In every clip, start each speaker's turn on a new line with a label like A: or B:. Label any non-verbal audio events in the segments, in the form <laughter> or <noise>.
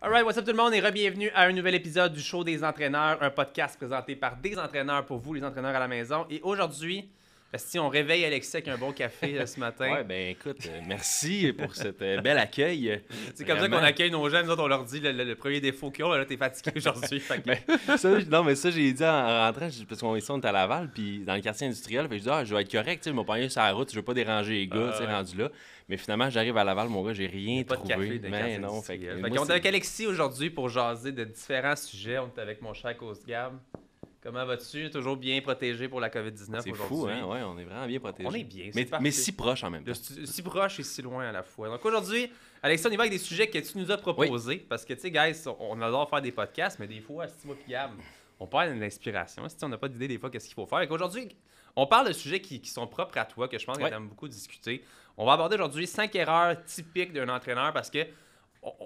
A: Alright, what's up tout le monde et re-bienvenue à un nouvel épisode du Show des entraîneurs, un podcast présenté par des entraîneurs pour vous, les entraîneurs à la maison. Et aujourd'hui, si on réveille Alexis avec un bon café ce matin. Ouais,
B: ben écoute, euh, merci pour cet euh, bel accueil. C'est comme ça qu'on accueille
A: nos jeunes. Nous autres, on leur dit le, premier défaut qu'ils ont, là, t'es fatigué aujourd'hui. <laughs>
B: Ben, non, mais ça, j'ai dit en, rentrant, parce qu'on est à Laval, puis dans le quartier industriel, je dis, ah, je vais être correct, je vais pas sur la route, je veux pas déranger les gars, c'est ah, rendu là. Mais finalement, j'arrive à Laval, mon gars, j'ai rien pas trouvé. De café mais non, fait, fait on est avec
A: Alexis aujourd'hui pour jaser de différents sujets. On est avec mon cher Cause Comment vas-tu? Toujours bien protégé pour la COVID-19 aujourd'hui. C'est fou, hein? Ouais, on est vraiment bien protégé. On est bien. Mais, si proche en même temps. si proche et si loin à la fois. Donc aujourd'hui, on y va avec des sujets que tu nous as proposés. Parce que, tu sais, guys, on adore faire des podcasts, mais des fois, c'est moi on parle de l'inspiration. Si on n'a pas d'idée des fois qu'est-ce qu'il faut faire. Aujourd'hui, on parle de sujets qui, sont propres à toi, que je pense que tu aimes beaucoup discuter. On va aborder aujourd'hui cinq erreurs typiques d'un entraîneur parce que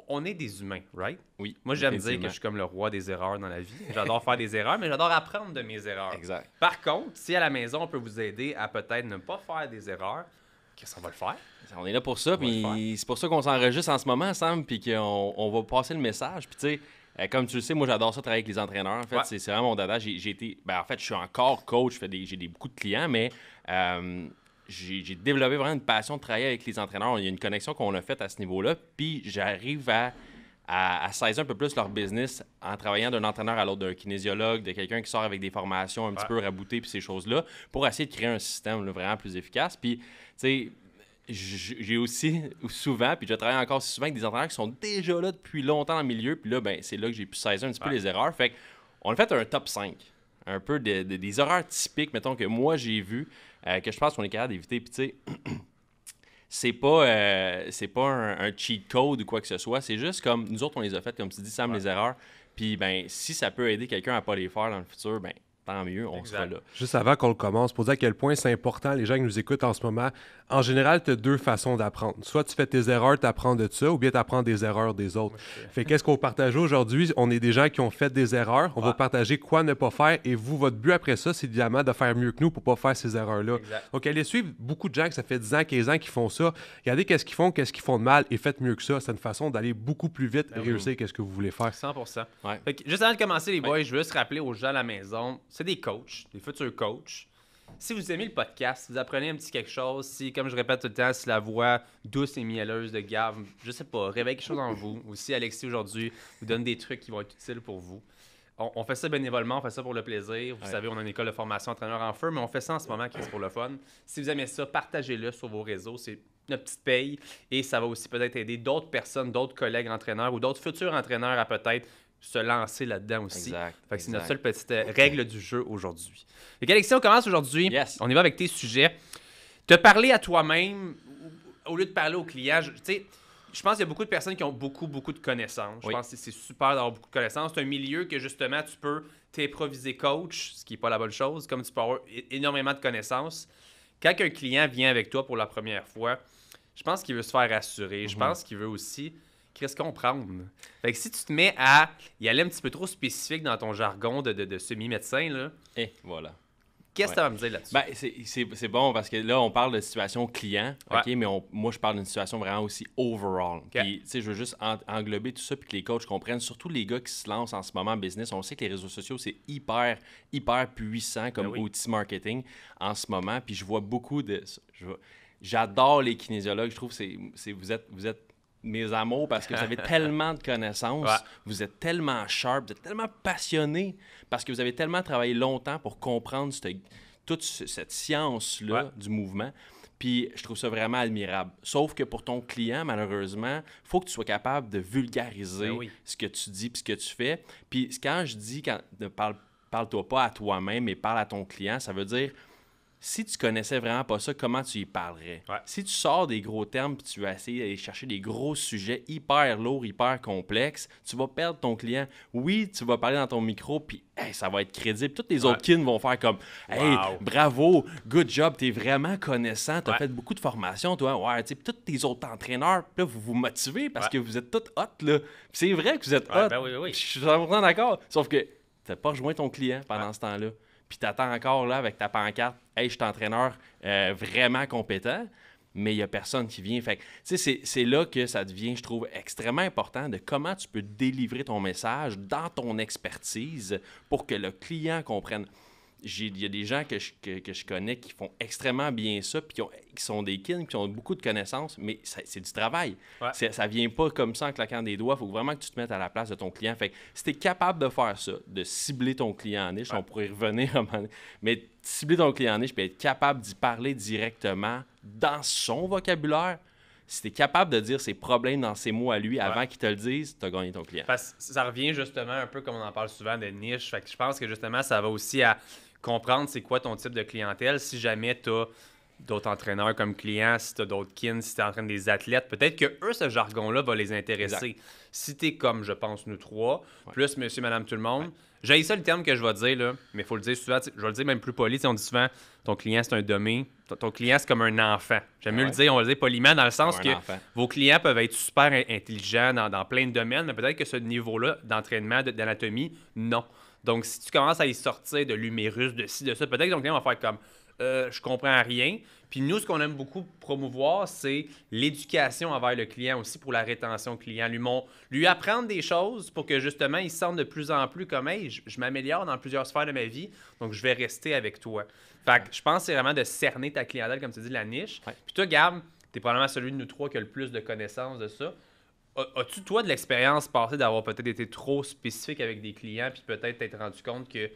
A: on est des humains, right? Oui. Moi, j'aime dire que je suis comme le roi des erreurs dans la vie. J'adore faire des erreurs, mais j'adore apprendre de mes erreurs. Exact. Par contre, si à la maison, on peut vous aider à peut-être ne pas faire des erreurs, qu'est-ce qu'on va le faire?
B: On est là pour ça, puis c'est pour ça qu'on s'enregistre en ce moment, ensemble puis qu'on on va passer le message. Puis tu sais, euh, comme tu le sais, moi, j'adore ça, travailler avec les entraîneurs. En fait, c'est vraiment mon dada. J'ai ben, en fait, je suis encore coach, j'ai beaucoup de clients, mais... Euh, j'ai développé vraiment une passion de travailler avec les entraîneurs. Il y a une connexion qu'on a faite à ce niveau-là. Puis j'arrive à, à, saisir un peu plus leur business en travaillant d'un entraîneur à l'autre, d'un kinésiologue, de quelqu'un qui sort avec des formations un petit peu raboutées, puis ces choses-là, pour essayer de créer un système vraiment plus efficace. Puis, tu sais, j'ai aussi <laughs> souvent, puis je travaille encore souvent avec des entraîneurs qui sont déjà là depuis longtemps dans le milieu, puis là, ben, c'est là que j'ai pu saisir un petit peu les erreurs. Fait qu'on a fait un top 5, un peu des erreurs typiques, mettons, que moi j'ai vu euh, que je pense qu'on est capable d'éviter. Puis, tu sais, <clears throat> c'est pas, euh, c'est pas un, cheat code ou quoi que ce soit. C'est juste comme nous autres, on les a faites, comme tu dis, ça me les erreurs. Puis, ben, si ça peut aider quelqu'un à pas les faire dans le futur, ben, tant mieux, on sera là.
C: Juste avant qu'on le commence, pour dire à quel point c'est important, les gens qui nous écoutent en ce moment, en général, tu as deux façons d'apprendre. Soit tu fais tes erreurs, tu apprends de ça, ou bien tu apprends des erreurs des autres. Fait qu'est-ce qu'on partage aujourd'hui? On est des gens qui ont fait des erreurs. On va partager quoi ne pas faire. Et vous, votre but après ça, c'est évidemment de faire mieux que nous pour pas faire ces erreurs-là. Donc, allez suivre beaucoup de gens que ça fait 10 ans, 15 ans qu'ils font ça. Regardez qu'est-ce qu'ils font, qu'est-ce qu'ils font de mal et faites mieux que ça. C'est une façon d'aller beaucoup plus vite ben et réussir qu'est-ce que vous voulez faire. 100
A: fait Juste avant de commencer, les boys, je veux juste rappeler aux gens à la maison, c'est des coachs, des futurs coachs si vous aimez le podcast, vous apprenez un petit quelque chose, si, comme je répète tout le temps, si la voix douce et mielleuse de Gav, je sais pas, réveille quelque chose en vous, ou si Alexis aujourd'hui vous donne des trucs qui vont être utiles pour vous. On, fait ça bénévolement, on fait ça pour le plaisir. Vous savez, on a une école de formation entraîneur en feu, mais on fait ça en ce moment, est pour le fun. Si vous aimez ça, partagez-le sur vos réseaux. C'est notre petite paye et ça va aussi peut-être aider d'autres personnes, d'autres collègues entraîneurs ou d'autres futurs entraîneurs à peut-être se lancer là-dedans aussi. c'est notre seule petite euh, règle du jeu aujourd'hui. le on commence aujourd'hui. On y va avec tes sujets. Te parler à toi-même au lieu de parler au client, je pense qu'il y a beaucoup de personnes qui ont beaucoup, beaucoup de connaissances. Je pense que c'est super d'avoir beaucoup de connaissances. C'est un milieu que justement, tu peux t'improviser coach, ce qui n'est pas la bonne chose, comme tu peux avoir énormément de connaissances. Quand un client vient avec toi pour la première fois, je pense qu'il veut se faire rassurer. Je mhm. pense qu'il veut aussi qu'est-ce qu'on prend? Fait que si tu te mets à y aller un petit peu trop spécifique dans ton jargon de, semi-médecin, là. Et eh, voilà. Qu'est-ce que tu vas me dire là-dessus? Ben, c'est bon parce que là, on parle de situation client,
B: OK, mais moi, je parle d'une situation vraiment aussi overall. Puis, tu sais, je veux juste englober tout ça puis que les coachs comprennent, surtout les gars qui se lancent en ce moment en business. On sait que les réseaux sociaux, c'est hyper, hyper puissant comme ben outil marketing en ce moment. Puis, je vois beaucoup de. J'adore les kinésiologues. Je trouve que c'est vous êtes. Vous êtes mes amours, parce que vous avez <laughs> tellement de connaissances, vous êtes tellement sharp, vous êtes tellement passionné, parce que vous avez tellement travaillé longtemps pour comprendre toute cette science-là du mouvement. Puis je trouve ça vraiment admirable. Sauf que pour ton client, malheureusement, il faut que tu sois capable de vulgariser ben ce que tu dis puis ce que tu fais. Puis quand je dis, quand, ne parle, parle-toi pas à toi-même, mais parle à ton client, ça veut dire si tu connaissais vraiment pas ça, comment tu y parlerais? Si tu sors des gros termes tu vas essayer d'aller chercher des gros sujets hyper lourds, hyper complexes, tu vas perdre ton client. Oui, tu vas parler dans ton micro puis ça va être crédible. Toutes les autres kins vont faire comme Hey, bravo, good job, t'es vraiment connaissant, t'as fait beaucoup de formation, toi. Ouais, tu tous tes autres entraîneurs, là, vous vous motivez parce que vous êtes tous hot, là. c'est vrai que vous êtes hot. Ben oui, oui. Je suis 100% d'accord. Sauf que t'as pas rejoint ton client pendant ce temps-là puis t'attends encore là avec ta pancarte, hey, je suis entraîneur euh, vraiment compétent, mais il n'y a personne qui vient. Fait c'est là que ça devient, je trouve, extrêmement important de comment tu peux délivrer ton message dans ton expertise pour que le client comprenne il y a des gens que je, que, je, connais qui font extrêmement bien ça, puis qui, sont des kings qui ont beaucoup de connaissances, mais c'est du travail. Ça Ça vient pas comme ça en claquant des doigts. Il faut vraiment que tu te mettes à la place de ton client. Fait si tu es capable de faire ça, de cibler ton client en niche, on pourrait y revenir un moment mais cibler ton client en niche, puis être capable d'y parler directement dans son vocabulaire, si tu es capable de dire ses problèmes dans ses mots à lui avant qu'il te le dise, tu as gagné
A: ton client. ça revient justement un peu comme on en parle souvent des niches. je pense que justement, ça va aussi à comprendre c'est quoi ton type de clientèle. Si jamais tu as d'autres entraîneurs comme clients, si tu as d'autres kins, si tu entraînes des athlètes, peut-être que eux, ce jargon-là va les intéresser. Si tu es comme, je pense, nous trois, plus monsieur, madame, tout le monde, j'ai ça le terme que je vais dire, là, mais il faut le dire souvent, je vais le dire même plus poli, on dit souvent, ton client, c'est un domaine ton, client, c'est comme un enfant. J'aime ben mieux le dire, on va le dire poliment, dans le sens que vos clients peuvent être super intelligents dans, dans plein de domaines, mais peut-être que ce niveau-là d'entraînement, d'anatomie, non. Donc, si tu commences à y sortir de l'humérus, de ci, de ça, peut-être que ton client va faire comme euh, je comprends rien. Puis nous, ce qu'on aime beaucoup promouvoir, c'est l'éducation envers le client aussi pour la rétention client. Lui, lui apprendre des choses pour que justement, il se sente de plus en plus comme Hey, je, m'améliore dans plusieurs sphères de ma vie, donc je vais rester avec toi. Fait que je pense que c'est vraiment de cerner ta clientèle, comme tu dis, la niche. Puis toi, Gab, tu es probablement celui de nous trois qui a le plus de connaissances de ça. As-tu, toi, de l'expérience passée d'avoir peut-être été trop spécifique avec des clients, puis peut-être t'être rendu compte que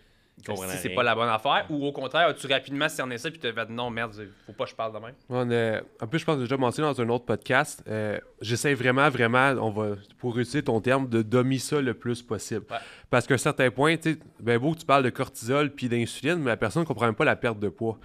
A: si c'est pas la bonne affaire, ou au contraire, as-tu rapidement cerné ça, puis t'as fait non, merde, faut pas que je parle
C: de même? en plus, je pense que j'ai déjà mentionné dans un autre podcast, euh, j'essaie vraiment, vraiment, on va, pour utiliser ton terme, de dominer ça le plus possible. Parce qu'à un certain point, tu ben beau, tu parles de cortisol puis d'insuline, mais la personne ne comprend même pas la perte de poids.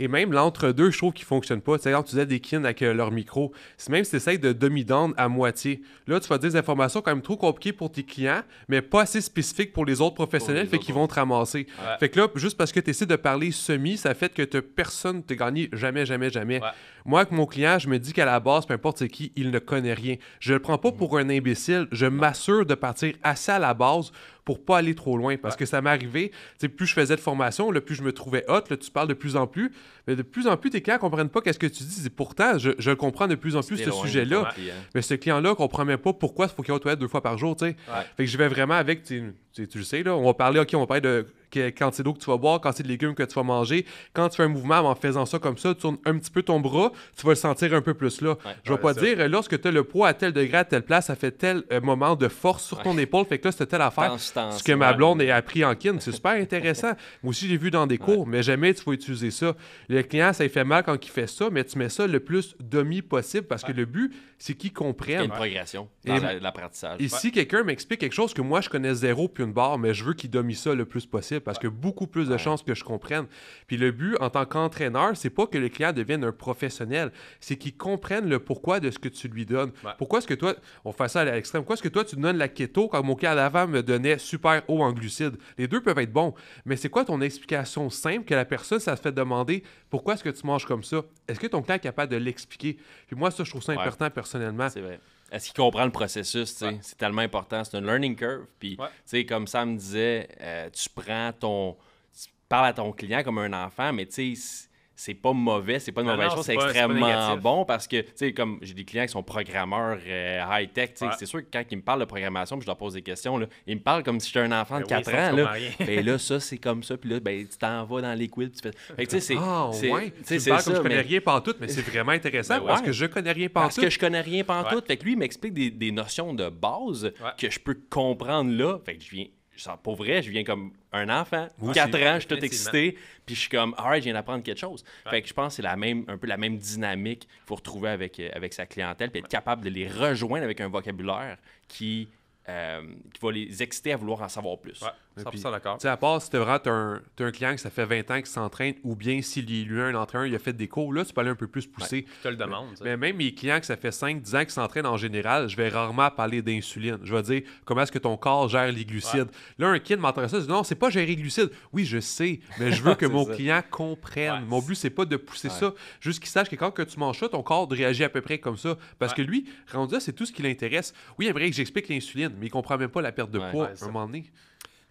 C: Et même l'entre-deux, je trouve qu'ils ne fonctionnent pas. C'est quand tu disais des kines avec euh, leur micro, c'est même si tu essaies de demi-dendre à moitié. Là, tu vas dire des informations quand même trop compliquées pour tes clients, mais pas assez spécifiques pour les autres professionnels, fait qu'ils vont te ramasser. Fait que là, juste parce que tu essaies de parler semi, ça fait que personne ne gagne jamais, jamais, jamais. Moi, avec mon client, je me dis qu'à la base, peu importe c'est qui, il ne connaît rien. Je ne le prends pas mm. pour un imbécile, je m'assure de partir assez à la base pour pas aller trop loin. Parce que ça m'est arrivé, plus je faisais de formation, le plus je me trouvais hot, tu parles de plus en plus. Mais de plus en plus, tes clients ne comprennent pas qu'est-ce que tu dis. Et pourtant, je, comprends de plus en plus ce sujet-là. Mais ce client-là ne comprend même pas pourquoi il faut qu'il ait deux fois par jour. Fait que je vais vraiment avec, tu, tu le sais, là, on va parler, OK, on va parler de que, c'est l'eau que tu vas boire, quand c'est de légumes que tu vas manger. Quand tu fais un mouvement en faisant ça comme ça, tu tournes un petit peu ton bras, tu vas le sentir un peu plus là. je vais pas dire, lorsque tu as le poids à tel degré, à telle place, ça fait tel euh, moment de force sur ton épaule, fait que là, c'était telle affaire. ce que ma blonde a appris en kin, c'est super <laughs> intéressant. Moi aussi, j'ai vu dans des cours, mais jamais tu vas utiliser ça. Le client, ça lui fait mal quand il fait ça, mais tu mets ça le plus demi possible parce que le but, c'est qu'il comprenne. Il une progression dans l'apprentissage. Ici si quelqu'un m'explique quelque chose que moi, je connais zéro puis une barre, mais je veux qu'il domine ça le plus possible, parce que beaucoup plus de chances que je comprenne. Puis le but en tant qu'entraîneur, c'est pas que le client devienne un professionnel, c'est qu'il comprenne le pourquoi de ce que tu lui donnes. Pourquoi est-ce que toi, on fait ça à l'extrême, pourquoi est-ce que toi tu donnes la keto quand mon client d'avant me donnait super haut en glucides? Les deux peuvent être bons, mais c'est quoi ton explication simple que la personne, ça se fait demander pourquoi est-ce que tu manges comme ça? Est-ce que ton client est capable de l'expliquer? Puis moi, ça, je trouve ça important personnellement. C'est vrai
B: est-ce qu'il comprend le processus? C'est tellement important. C'est une learning curve. Puis, sais, comme Sam disait, euh, tu prends ton. Tu parles à ton client comme un enfant, mais tu sais, c'est pas mauvais, c'est pas une ah mauvaise chose, c'est extrêmement bon parce que, tu sais, comme j'ai des clients qui sont programmeurs euh, high-tech, tu sais, c'est sûr que quand ils me parlent de programmation, je leur pose des questions, là, ils me parlent comme si j'étais un enfant de 4 ben ans. Là. ben là, ça, c'est comme ça, puis là, ben, tu t'en vas dans les quiz, tu fais. Fait tu sais, c'est. Ah, ouais. Tu je connais rien par tout, mais c'est vraiment intéressant ben parce que je connais rien tout. Parce que je connais rien tout, Fait que lui, il m'explique des, des, notions de base que je peux comprendre là. Fait que je viens pour vrai, je viens comme un enfant, 4 ans, je suis tout excité, puis je suis comme, alright, ah je viens d'apprendre quelque chose. Fait que je pense que c'est la même, un peu la même dynamique qu'il faut retrouver avec, euh, avec sa clientèle, puis être capable de les rejoindre avec un vocabulaire euh, qui va les exciter à vouloir en savoir plus.
C: À part si tu vraiment un, un client que ça fait 20 ans qu'il s'entraîne, ou bien s'il lui lui un entraîneur, il a fait des cours, là, tu peux aller un peu plus pousser je te le demande. Mais, même mes clients que ça fait 5-10 ans qu'ils s'entraînent en général, je vais rarement parler d'insuline. Je vais dire comment est-ce que ton corps gère les glucides. Là, un kid m'intéresse ça, non, c'est pas gérer les glucides. Oui, je sais, mais je veux <laughs> que mon client comprenne. Mon but, c'est pas de pousser ça. Juste qu'il sache que quand tu manges ça, ton corps réagit à peu près comme ça. Parce que lui, rendu c'est tout ce qui l'intéresse. Oui, il vrai que j'explique l'insuline, mais il comprend même pas la perte de poids à un moment donné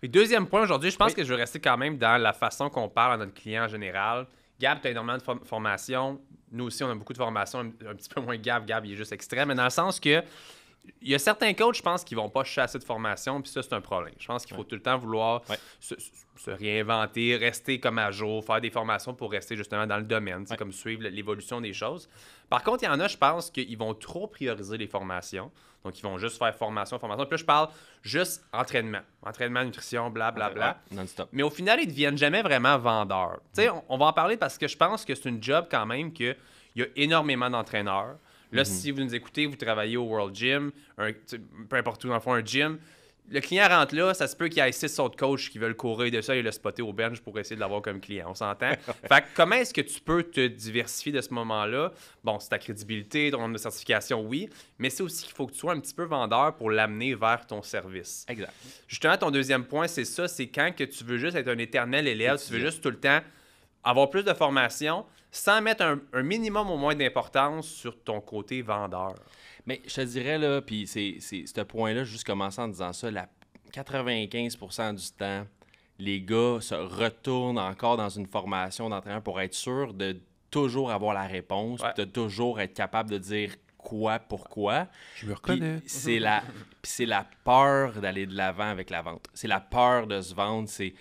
C: deuxième point aujourd'hui, je pense que je veux rester quand même dans la façon
A: qu'on parle à notre client en général. Gab, tu as énormément de formation. formations. Nous aussi, on a beaucoup de formations, un, petit peu moins Gab. Gab, il est juste extrême. Mais dans le sens que il y a certains coachs, je pense, qui vont pas chasser de formation, puis ça, c'est un problème. Je pense qu'il faut tout le temps vouloir se, réinventer, rester comme à jour, faire des formations pour rester justement dans le domaine, c'est comme suivre l'évolution des choses. Par contre, il y en a, je pense, qu'ils vont trop prioriser les formations. Donc, ils vont juste faire formation, formation. Puis je parle juste entraînement. Entraînement, nutrition, blablabla. Bla, bla. Non-stop. Mais au final, ils ne deviennent jamais vraiment vendeurs. Tu sais, mm. on, on va en parler parce que je pense que c'est une job quand même qu'il y a énormément d'entraîneurs Là, mhm. si vous nous écoutez, vous travaillez au World Gym, peu importe où, dans le fond, un gym. Le client rentre là, ça se peut qu'il y ait six autres coachs qui veulent courir de ça et le spotter au bench pour essayer de l'avoir comme client. On s'entend? <laughs> fait que comment est-ce que tu peux te diversifier de ce moment-là? Bon, c'est ta crédibilité, ton nombre de certification, oui, mais c'est aussi qu'il faut que tu sois un petit peu vendeur pour l'amener vers ton service. Exact. Justement, ton deuxième point, c'est ça, c'est quand que tu veux juste être un éternel élève, tu veux juste tout le temps avoir plus de formation, sans mettre un, minimum au moins d'importance sur ton côté vendeur. Mais je dirais, là, puis c'est ce point-là, juste commencer
B: en disant ça, 95 du temps, les gars se retournent encore dans une formation d'entraîneur pour être sûr de toujours avoir la réponse, de toujours être capable de dire quoi, pourquoi.
C: Je me reconnais. C'est
B: la, c'est la peur d'aller de l'avant avec la vente. C'est la peur de se vendre. C'est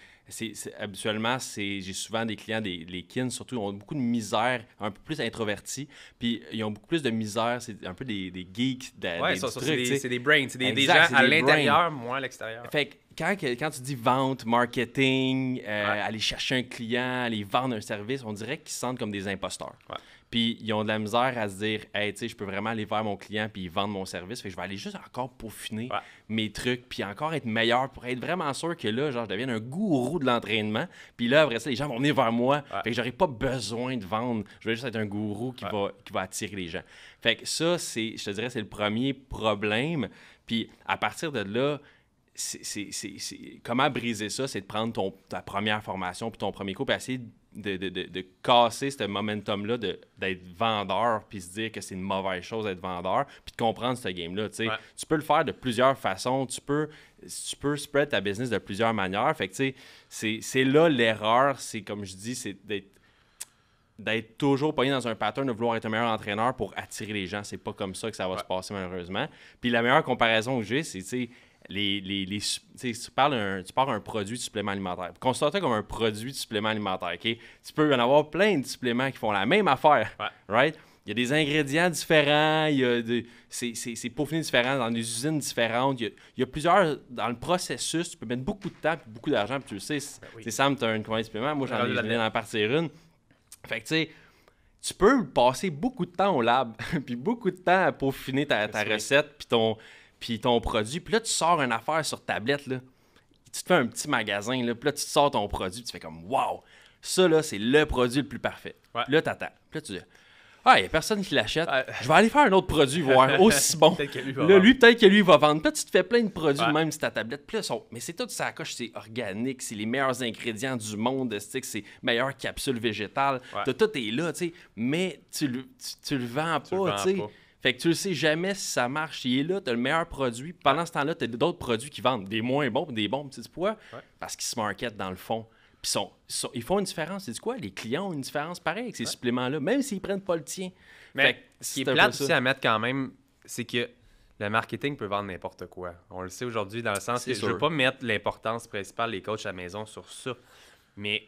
B: habituellement, c'est, j'ai souvent des clients, des, les kins surtout, ont beaucoup de misère, un peu plus introvertis, puis ils ont beaucoup plus de misère, c'est un peu des, des geeks. De, oui, des, c'est, des, brains, c'est des, gens à l'intérieur, moins à l'extérieur. Fait que, quand, quand, tu dis vente, marketing, euh, aller chercher un client, aller vendre un service, on dirait qu'ils se sentent comme des imposteurs. Ouais. Puis ils ont de la misère à se dire, hey, tu je peux vraiment aller vers mon client puis vendre mon service. Fait je vais aller juste encore peaufiner mes trucs puis encore être meilleur pour être vraiment sûr que là, genre, je devienne un gourou de l'entraînement. Puis là, après ça, les gens vont venir vers moi. et Fait que j'aurai pas besoin de vendre. Je vais juste être un gourou qui, va, qui va attirer les gens. Fait que ça, c'est, je te dirais, c'est le premier problème. Puis à partir de là, c'est, comment briser ça, c'est de prendre ta première formation puis ton premier coup puis essayer de, casser ce momentum-là d'être vendeur, puis se dire que c'est une mauvaise chose d'être vendeur, puis de comprendre ce game-là. Tu peux le faire de plusieurs façons, tu peux, tu peux spread ta business de plusieurs manières. Fait que c'est là l'erreur, c'est comme je dis, c'est d'être toujours pogné dans un pattern de vouloir être un meilleur entraîneur pour attirer les gens. C'est pas comme ça que ça va se passer, malheureusement. Puis la meilleure comparaison que j'ai, c'est, les, les, tu, parles un, tu produit de supplément alimentaire. constate comme un produit de supplément alimentaire. ok Tu peux en avoir plein de suppléments qui font la même affaire. Right? Il y a des ingrédients différents, il y a c'est, peaufiné différent dans des usines différentes. Il y, a, plusieurs. Dans le processus, tu peux mettre beaucoup de temps et beaucoup d'argent. tu sais, ben Sam, tu as une commande de supplément. Moi, j'en ai en une. Fait que tu sais, tu peux passer beaucoup de temps au lab, <laughs> puis beaucoup de temps à peaufiner ta, ta recette, puis ton puis ton produit, puis là, tu sors une affaire sur tablette, là. Tu te fais un petit magasin, là, puis là, tu te sors ton produit, puis tu fais comme, waouh, ça, là, c'est le produit le plus parfait. là, t'attends. Puis là, tu dis, ah, il a personne qui l'achète. Je vais aller faire un autre produit, voir <laughs> aussi bon. peut-être que lui, va là, lui peut-être que lui, va vendre. Puis là, tu te fais plein de produits, même si ta tablette. Puis là, Mais c'est tout ça coche, c'est organique, c'est les meilleurs ingrédients du monde, c'est les meilleures capsules végétales. Tout est là, tu sais. Mais tu le, tu, le vends pas, tu sais. Fait que tu le sais jamais si ça marche. Il est là, tu as le meilleur produit. Pendant ce temps-là, tu as d'autres produits qui vendent des moins bons, des bons. petits poids Parce qu'ils se marketent dans le fond. Puis ils
A: font une différence. C'est quoi? Les clients ont une différence pareille avec ces suppléments-là, même s'ils prennent pas le tien. Mais ce qui est, aussi à mettre quand même, c'est que le marketing peut vendre n'importe quoi. On le sait aujourd'hui dans le sens que je veux pas mettre l'importance principale des coachs à la maison sur ça. Mais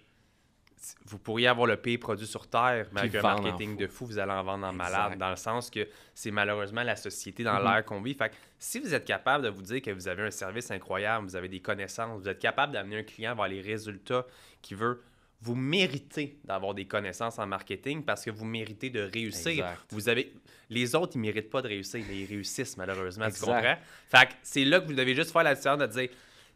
A: vous pourriez avoir le pire produit sur Terre, mais avec un marketing de fou, vous allez en vendre en malade, dans le sens que c'est malheureusement la société dans mm-hmm. l'air qu'on vit. Fait si vous êtes capable de vous dire que vous avez un service incroyable, vous avez des connaissances, vous êtes capable d'amener un client vers les résultats qu'il veut, vous méritez d'avoir des connaissances en marketing parce que vous méritez de réussir. Vous avez les autres ils méritent pas de réussir, mais ils réussissent malheureusement, tu comprends Fait c'est là que vous devez juste faire la différence de dire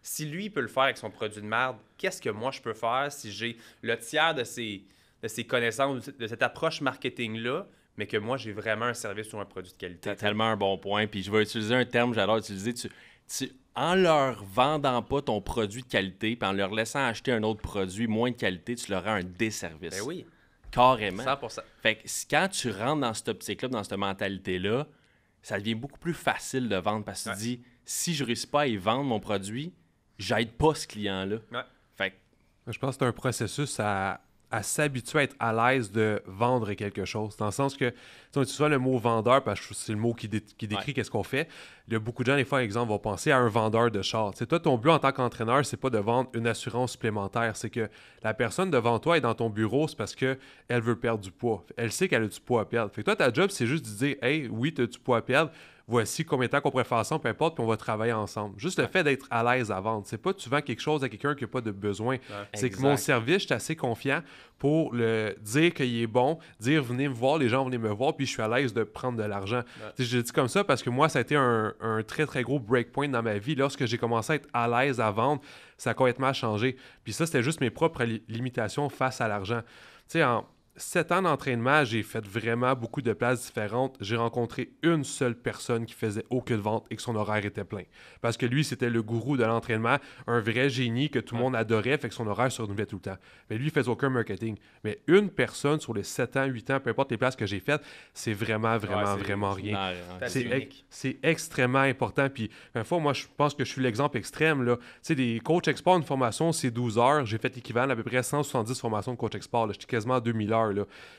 A: si lui peut le faire avec son produit de merde, qu'est-ce que moi je peux faire si j'ai le tiers de ses, de ses connaissances, de cette approche marketing-là, mais que moi j'ai vraiment un service ou un produit de qualité? T'as
B: tellement un bon point. Puis je vais utiliser un terme que j'adore utiliser. Tu, en leur vendant pas ton produit de qualité, puis en leur laissant acheter un autre produit moins de qualité, tu leur rends un desservice. Ben oui. Carrément. 100%. Fait que quand tu rentres dans cette optique-là, dans cette mentalité-là, ça devient beaucoup plus facile de vendre parce que tu dis si je ne réussis pas à y vendre mon produit, j'aide pas ce client-là. Fait
C: Je pense que c'est un processus à, s'habituer à être à l'aise de vendre quelque chose. Dans le sens que, tu soit le mot vendeur, parce que c'est le mot qui, qui décrit qu'est-ce qu'on fait. Il y a beaucoup de gens, des fois, par exemple, vont penser à un vendeur de char. c'est toi, ton but en tant qu'entraîneur, c'est pas de vendre une assurance supplémentaire. C'est que la personne devant toi est dans ton bureau, c'est parce qu'elle veut perdre du poids. Elle sait qu'elle a du poids à perdre. Fait toi, ta job, c'est juste de dire, hey, oui, tu as du poids à perdre voici combien de temps qu'on pourrait faire ça, peu importe, puis on va travailler ensemble. Juste le fait d'être à l'aise à vendre. C'est pas tu vends quelque chose à quelqu'un qui n'a pas de besoin. C'est que mon service, je suis assez confiant pour le dire qu'il est bon, dire venez me voir, les gens venez me voir, puis je suis à l'aise de prendre de l'argent. Je dis comme ça parce que moi, ça a été un, très, très gros breakpoint dans ma vie. Lorsque j'ai commencé à être à l'aise à vendre, ça a complètement changé. Puis ça, c'était juste mes propres limitations face à l'argent. Tu sais, en 7 ans d'entraînement, j'ai fait vraiment beaucoup de places différentes. J'ai rencontré une seule personne qui faisait aucune vente et que son horaire était plein. Parce que lui, c'était le gourou de l'entraînement, un vrai génie que tout le monde adorait, fait que son horaire se renouvelait tout le temps. Mais lui, il faisait aucun marketing. Mais une personne sur les 7 ans, 8 ans, peu importe les places que j'ai faites, c'est vraiment, vraiment, vraiment rien. Hein. C'est extrêmement important. Puis, une fois, moi, je pense que je suis l'exemple extrême. Tu sais, des coachs export, une formation, c'est 12 heures. J'ai fait l'équivalent à peu près 170 formations de coach export. J'étais quasiment à 2000 heures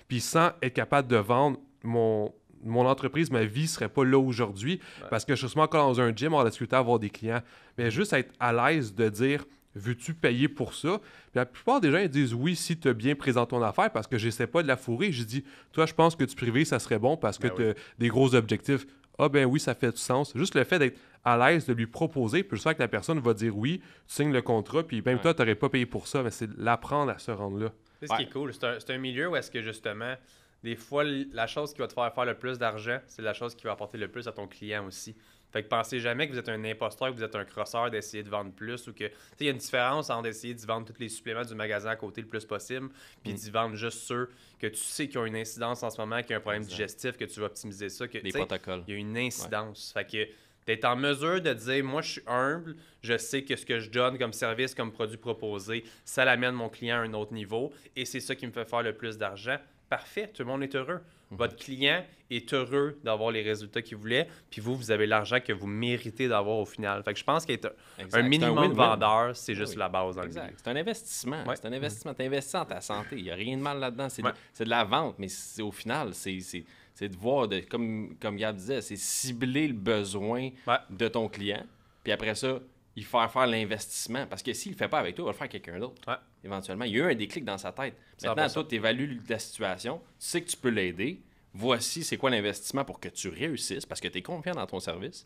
C: puis sans être capable de vendre mon, mon entreprise, ma vie serait pas là aujourd'hui parce que je suis encore dans un gym, on a discuté à avoir des clients. Mais mm. juste être à l'aise de dire veux-tu payer pour ça? Puis la plupart des gens ils disent oui si tu as bien présenté ton affaire parce que j'essaie pas de la fourrer. Je dis toi, je pense que tu privé, ça serait bon parce que ben tu as des gros objectifs. Ah ben oui, ça fait du sens. Juste le fait d'être à l'aise de lui proposer, puis je sais que la personne va dire oui, tu signes le contrat, puis même toi, tu n'aurais pas payé pour ça, mais c'est l'apprendre à se rendre là. C'est ce qui est
A: cool. C'est un, milieu où est-ce que justement, des fois, la chose qui va te faire faire le plus d'argent, c'est la chose qui va apporter le plus à ton client aussi. Fait que pensez jamais que vous êtes un imposteur, que vous êtes un crosseur d'essayer de vendre plus ou que. Tu sais, il y a une différence entre essayer de vendre tous les suppléments du magasin à côté le plus possible, puis mm. d'y vendre juste ceux que tu sais qui ont une incidence en ce moment, qui ont un problème digestif, que tu vas optimiser ça. Que, des protocoles. Il y a une incidence. Fait que d'être en mesure de dire moi je suis humble, je sais que ce que je donne comme service, comme produit proposé, ça l'amène mon client à un autre niveau et c'est ça qui me fait faire le plus d'argent. Parfait, tout le monde est heureux. Mhm. Votre client est heureux d'avoir les résultats qu'il voulait, puis vous, vous avez l'argent que vous méritez d'avoir au final. Fait que je pense qu'être minimum de vendeur, c'est ben juste la base dans exact.
B: C'est un investissement. C'est un investissement. Tu investis en ta santé. Il n'y a rien de mal là-dedans. C'est de, de, la vente, mais c'est au final, c'est c'est de voir, comme, comme Gab disait, c'est cibler le besoin de ton client, puis après ça, il faire faire l'investissement. Parce que s'il ne le fait pas avec toi, il va le faire quelqu'un d'autre. Éventuellement, il y a eu un déclic dans sa tête. Maintenant, toi, tu évalues la situation, tu sais que tu peux l'aider. Voici c'est quoi l'investissement pour que tu réussisses parce que tu es confiant dans ton service.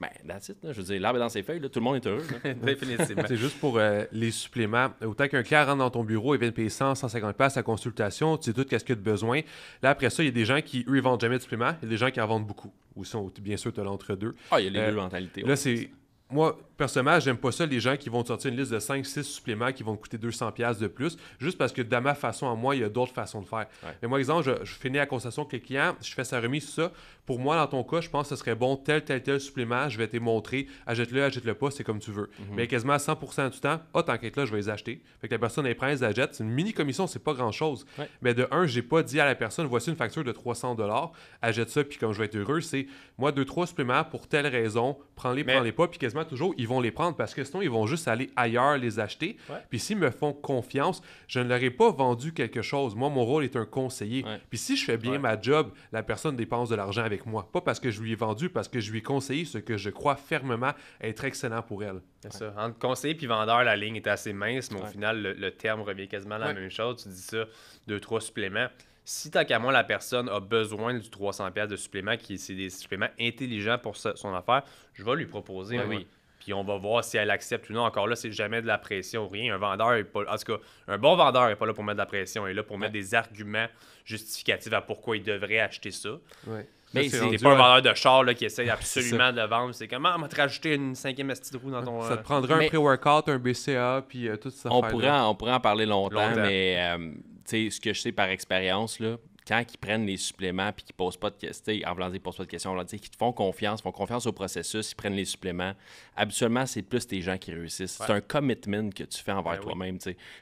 B: Ben, that's it. Je veux dire, l'arbre est dans ses feuilles, tout
C: le monde est heureux. <laughs> Définitivement. c'est juste pour euh, les suppléments. Autant qu'un client rentre dans ton bureau et vient de payer 100, 150 places à consultation, tu sais tout ce qu'il a de besoin. Là, après ça, il y a des gens qui, eux, ils vendent jamais de suppléments. Il y a des gens qui en vendent beaucoup. Ou bien sûr, tu as l'entre-deux. Ah, il y a les euh, deux mentalités. Là, c'est. Moi, personnellement, j'aime pas ça les gens qui vont te sortir une liste de 5-6 suppléments qui vont te coûter 200$ de plus, juste parce que dans ma façon à moi, il y a d'autres façons de faire. Mais moi, exemple, je, finis la concession avec les clients, je fais sa remise, ça. Pour moi, dans ton cas, je pense que ce serait bon, tel, tel, tel supplément, je vais te montrer, achète-le, achète-le pas, c'est comme tu veux. Mhm. Mais quasiment à 100% du temps, ah, oh, t'inquiète là, je vais les acheter. Fait que la personne, elle prend, elle les achète. C'est une mini commission, c'est pas grand-chose. Mais de un, j'ai pas dit à la personne, voici une facture de 300$, achète ça, puis comme je vais être heureux, c'est moi, deux, trois suppléments pour telle raison, prends-les, prends-les pas, puis quasiment toujours, vont les prendre parce que sinon, ils vont juste aller ailleurs les acheter. Puis s'ils me font confiance, je ne leur ai pas vendu quelque chose. Moi, mon rôle est un conseiller. Puis si je fais bien ma job, la personne dépense de l'argent avec moi. Pas parce que je lui ai vendu, parce que je lui ai conseillé ce que je crois fermement être excellent pour elle. C'est
A: ça. Entre conseiller puis vendeur, la ligne est assez mince, mais au final, le, terme revient quasiment à la même chose. Tu dis ça, deux, trois suppléments si tant qu'à moi, la personne a besoin du 300$ de suppléments, qui c'est des suppléments intelligents pour son affaire, je vais lui proposer. oui on va voir si elle accepte ou non. Encore là, c'est jamais de la pression rien. Un vendeur est pas. En tout cas, un bon vendeur n'est pas là pour mettre de la pression, il est là pour mettre des arguments justificatifs à pourquoi il devrait acheter ça. Ouais. Mais c'est pas un vendeur de char qui essaye <laughs> absolument de le vendre. C'est comment ah, on va te rajouter une cinquième esti de roue dans ton. Ça te euh, prendrait
C: un pré-workout, un BCA, puis euh, tout ça. On pourrait, en, en
B: parler longtemps, mais euh, ce que je sais par expérience, là, quand ils prennent les suppléments puis qu'ils posent pas de questions, en voulant dire, posent pas de questions, en voulant qu'ils font confiance, font confiance au processus, ils prennent les suppléments. Habituellement, c'est plus tes gens qui réussissent. C'est un commitment que tu fais envers ben toi-même,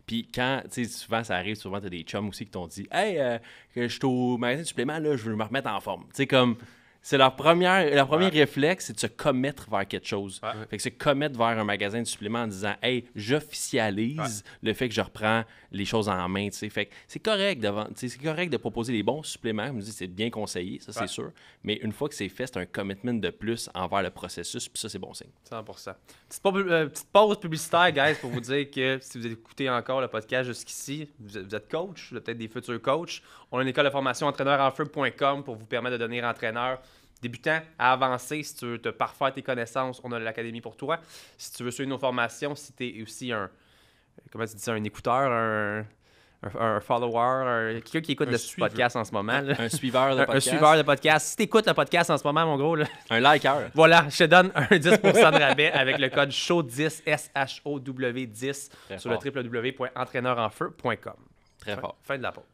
B: Puis quand, tu sais, souvent ça arrive, souvent as des chums aussi qui t'ont dit, hey, euh, je suis au magasin de suppléments là, je veux me remettre en forme. comme c'est leur, première, premier réflexe, c'est de se commettre vers quelque chose. Fait que se commettre vers un magasin de suppléments en disant Hey, j'officialise le fait que je reprends les choses en main. Fait c'est correct, c'est correct de proposer les bons suppléments. Je me dis, c'est bien conseillé, ça c'est sûr. Mais une fois que c'est fait, c'est un commitment de plus envers le processus, puis ça c'est bon signe.
A: 100 petite, euh, petite, pause publicitaire, guys, pour vous dire que si vous écoutez encore le podcast jusqu'ici, vous, êtes coach, vous peut-être des futurs coachs. On a une école de formation entraîneur en feu.com pour vous permettre de devenir entraîneur débutant à si tu veux te parfaire tes connaissances, on a l'académie pour toi. Si tu veux suivre nos formations, si tu es aussi un, comment un écouteur, un, un, follower, quelqu'un qui écoute le podcast en ce moment. Un suiveur de <laughs> podcast. suiveur Si tu écoutes le podcast en ce moment, mon gros. un liker. Voilà, je te donne un 10 de rabais avec le code SHOW10, S-H-O-W 10 sur fort. le www.entraîneurenfeu.com fin, de la pause.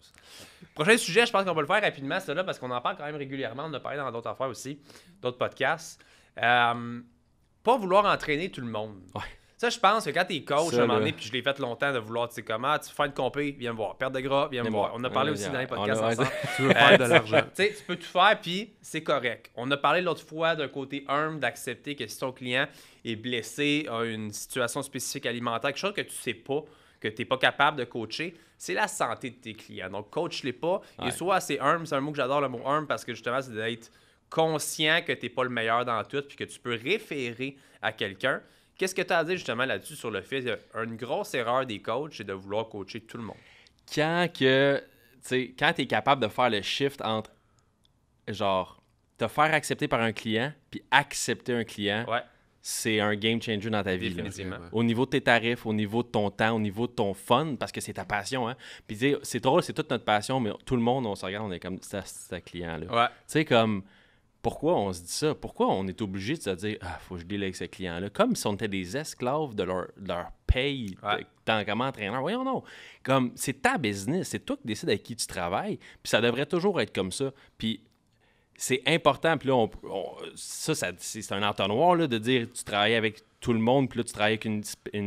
A: Prochain sujet, je pense qu'on peut le faire rapidement, cela, parce qu'on en parle quand même régulièrement. On a parlé dans d'autres affaires aussi, d'autres podcasts. Euh, pas vouloir entraîner tout le monde. Ça, je pense que quand es coach, à un puis je l'ai fait longtemps de vouloir, tu sais comment, tu fais une compé, viens me voir. Perte de gras, viens me voir. On a parlé aussi dans les podcasts ensemble. <laughs> tu veux de euh, l'argent. peux tout faire, puis c'est correct. On a parlé l'autre fois d'un côté humble, d'accepter que si ton client est blessé, a une situation spécifique alimentaire, quelque chose que tu sais pas, que tu n'es pas capable de coacher, c'est la santé de tes clients. Donc, coach-les pas. Et soit c'est humble, c'est un mot que j'adore, le mot humble, parce que justement, c'est d'être conscient que tu n'es pas le meilleur dans tout, puis que tu peux référer à quelqu'un. Qu'est-ce que tu as à dire justement là-dessus sur le fait qu'une grosse erreur des coachs, c'est de vouloir coacher tout le monde? Quand que quand tu es capable de faire le shift entre genre
B: te faire accepter par un client puis accepter un client, ouais c'est un game changer dans ta vie. Au niveau de tes tarifs, au niveau de ton temps, au niveau de ton fun, parce que c'est ta passion. Hein? Puis c'est drôle, c'est toute notre passion, mais tout le monde, on se regarde, on est comme ça, ça client-là. Tu sais, comme pourquoi on se dit ça? Pourquoi on est obligé de se dire Ah, faut que je deal avec ce client-là? Comme si on était des esclaves de leur, de leur paye tant comme entraîneur. Voyons non. Comme c'est ta business, c'est toi qui décides avec qui tu travailles. Puis ça devrait toujours être comme ça. Puis c'est important. Puis là, on, ça, ça c'est un entonnoir là, de dire tu travailles avec tout le monde, puis là, tu travailles avec une,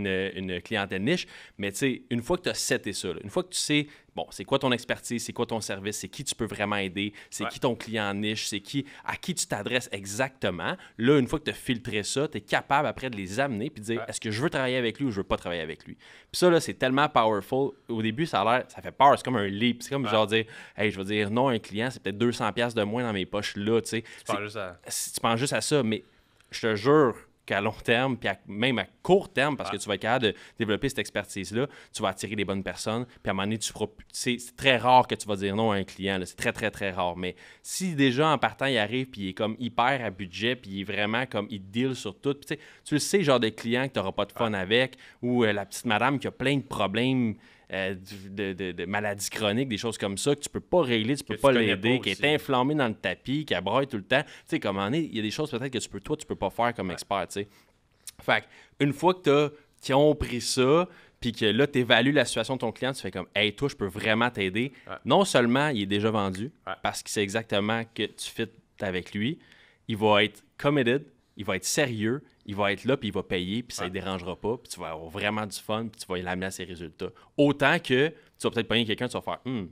B: euh, clientèle niche. Mais tu sais, une fois que tu as seté ça, une fois que tu sais, bon, c'est quoi ton expertise, c'est quoi ton service, c'est qui tu peux vraiment aider, c'est qui ton client niche, c'est qui à qui tu t'adresses exactement, là, une fois que tu as filtré ça, tu es capable après de les amener puis de dire est-ce que je veux travailler avec lui ou je veux pas travailler avec lui. Puis ça, là, c'est tellement powerful. Au début, ça a l'air, ça fait peur, c'est comme un leap. C'est comme genre dire hey, je veux dire non un client, c'est peut-être 200$ de moins dans mes poches là, tu sais. Tu penses juste à ça, mais je te jure, qu'à long terme, puis même à court terme, parce que tu vas être capable de développer cette expertise-là, tu vas attirer les bonnes personnes, puis à un moment donné, tu C'est très rare que tu vas dire non à un client, c'est très, très, très rare. Mais si déjà, en partant, il arrive, puis il est comme hyper à budget, puis il est vraiment comme, il deal sur tout, puis tu le sais, genre de client que tu n'auras pas de fun avec, ou euh, la petite madame qui a plein de problèmes euh, de, maladies chroniques, des choses comme ça que tu peux pas régler, tu peux pas l'aider, qui est inflammé dans le tapis, qui braille tout le temps. Tu sais, comme on est, il y a des choses peut-être que tu peux, toi, tu peux pas faire comme expert, tu sais. Fait une fois que tu as compris ça, puis que là, tu évalues la situation de ton client, tu fais comme Hey, toi, je peux vraiment t'aider. Non seulement il est déjà vendu, parce qu'il sait exactement que tu fites avec lui, il va être committed, il va être sérieux, il va être là, puis il va payer, puis ça ne dérangera pas, puis tu vas avoir vraiment du fun, puis tu vas l'amener à ses résultats. Autant que tu vas peut-être payer quelqu'un, tu vas faire hum,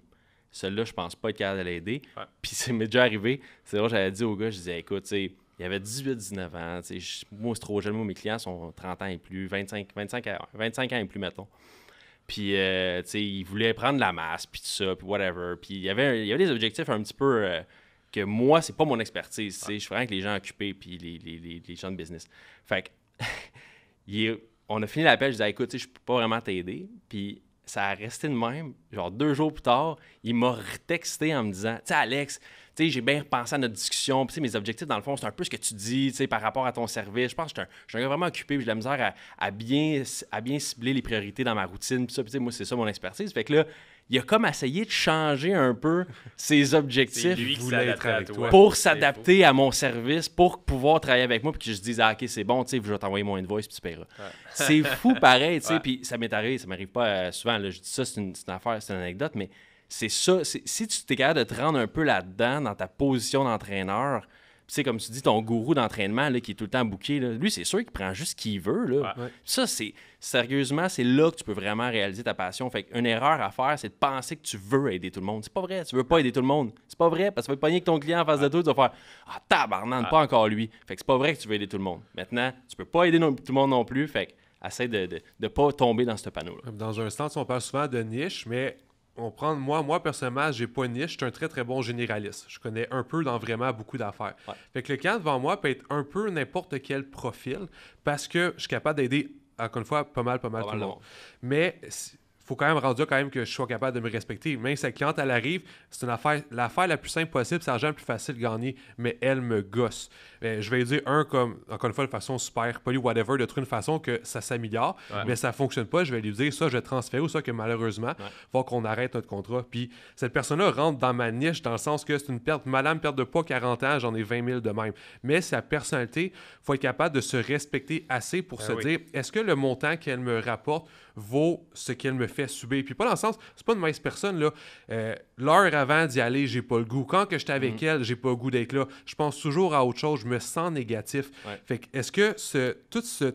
B: celui-là, je pense pas être capable de l'aider. <laughs> Puis c'est m'est déjà arrivé. C'est j'avais dit au gars, je disais, écoute, il y avait 18-19 ans, je, moi, c'est trop jeune, moi, mes clients sont 30 ans et plus, 25, 25, 25 ans et plus, mettons. Puis, euh, tu sais, il voulait prendre la masse, puis tout ça, puis whatever. Puis il y avait, il avait des objectifs un petit peu. Euh, que moi, c'est pas mon expertise. Je suis vraiment avec les gens occupés puis les, gens de business. Fait que, <laughs> on a fini l'appel, je disais, écoute, je peux pas vraiment t'aider. Puis ça a resté de même. Genre deux jours plus tard, il m'a texté en me disant, tu sais, Alex, j'ai bien repensé à notre discussion. Puis, mes objectifs, dans le fond, c'est un peu ce que tu dis par rapport à ton service. Je pense que je suis un, gars vraiment occupé. J'ai de la misère à, bien, à bien cibler les priorités dans ma routine. Puis ça, moi, c'est ça mon expertise. Fait que là, il a comme essayé de changer un peu <laughs> ses objectifs pour s'adapter à mon service, pour pouvoir travailler avec moi, puis que je dise, ah, OK, c'est bon, je vais t'envoyer mon invoice, puis tu paieras. C'est fou pareil, tu puis ça m'est arrivé, ça m'arrive pas euh, souvent, là, je dis ça, c'est une, une, affaire, c'est une anecdote, mais c'est ça, si tu t'es capable de te rendre un peu là-dedans, dans ta position d'entraîneur, c'est comme tu dis, ton gourou d'entraînement qui est tout le temps bouqué, lui, c'est sûr qu'il prend juste ce qu'il veut. Là. Ça, c'est sérieusement, c'est là que tu peux vraiment réaliser ta passion. Fait une erreur à faire, c'est de penser que tu veux aider tout le monde. C'est pas vrai, tu veux pas aider tout le monde. C'est pas vrai, parce que tu vas te pogner que ton client en face de toi, tu vas faire Ah, tabarnan, pas encore lui. Fait que c'est pas vrai que tu veux aider tout le monde. Maintenant, tu peux pas aider tout le monde non plus. Fait essaie de ne pas tomber dans ce panneau-là.
C: Dans un sens, on parle souvent de niche, mais on prend, moi, moi, personnellement, j'ai pas une niche, je suis un très très bon généraliste. Je connais un peu dans vraiment beaucoup d'affaires. Fait que le client devant moi peut être un peu n'importe quel profil parce que je suis capable d'aider, encore une fois, pas mal, pas mal, tout le monde. Mais faut quand même rendre quand même que je sois capable de me respecter. Même si cliente, elle arrive, c'est une affaire, l'affaire la plus simple possible, c'est l'argent le plus facile de gagner, mais elle me gosse. Ben, je vais lui dire, un, comme, encore une fois, de façon super poly whatever, de trouver une façon que ça s'améliore, mais ça fonctionne pas. Je vais lui dire, ça, je vais transférer ou ça, que malheureusement, il faut qu'on arrête notre contrat. Puis cette personne-là rentre dans ma niche, dans le sens que c'est une perte, madame, perte de pas 40 ans, j'en ai 20 000 de même. Mais sa personnalité, faut être capable de se respecter assez pour ben se dire, est-ce que le montant qu'elle me rapporte vaut ce qu'elle me fait subir. Puis pas dans le sens, c'est pas une mauvaise personne, là. Euh, l'heure avant d'y aller, j'ai pas le goût. Quand que j'étais avec mhm. elle, j'ai pas le goût d'être là. Je pense toujours à autre chose, je me sens négatif. Fait que, est-ce que ce, tout ce,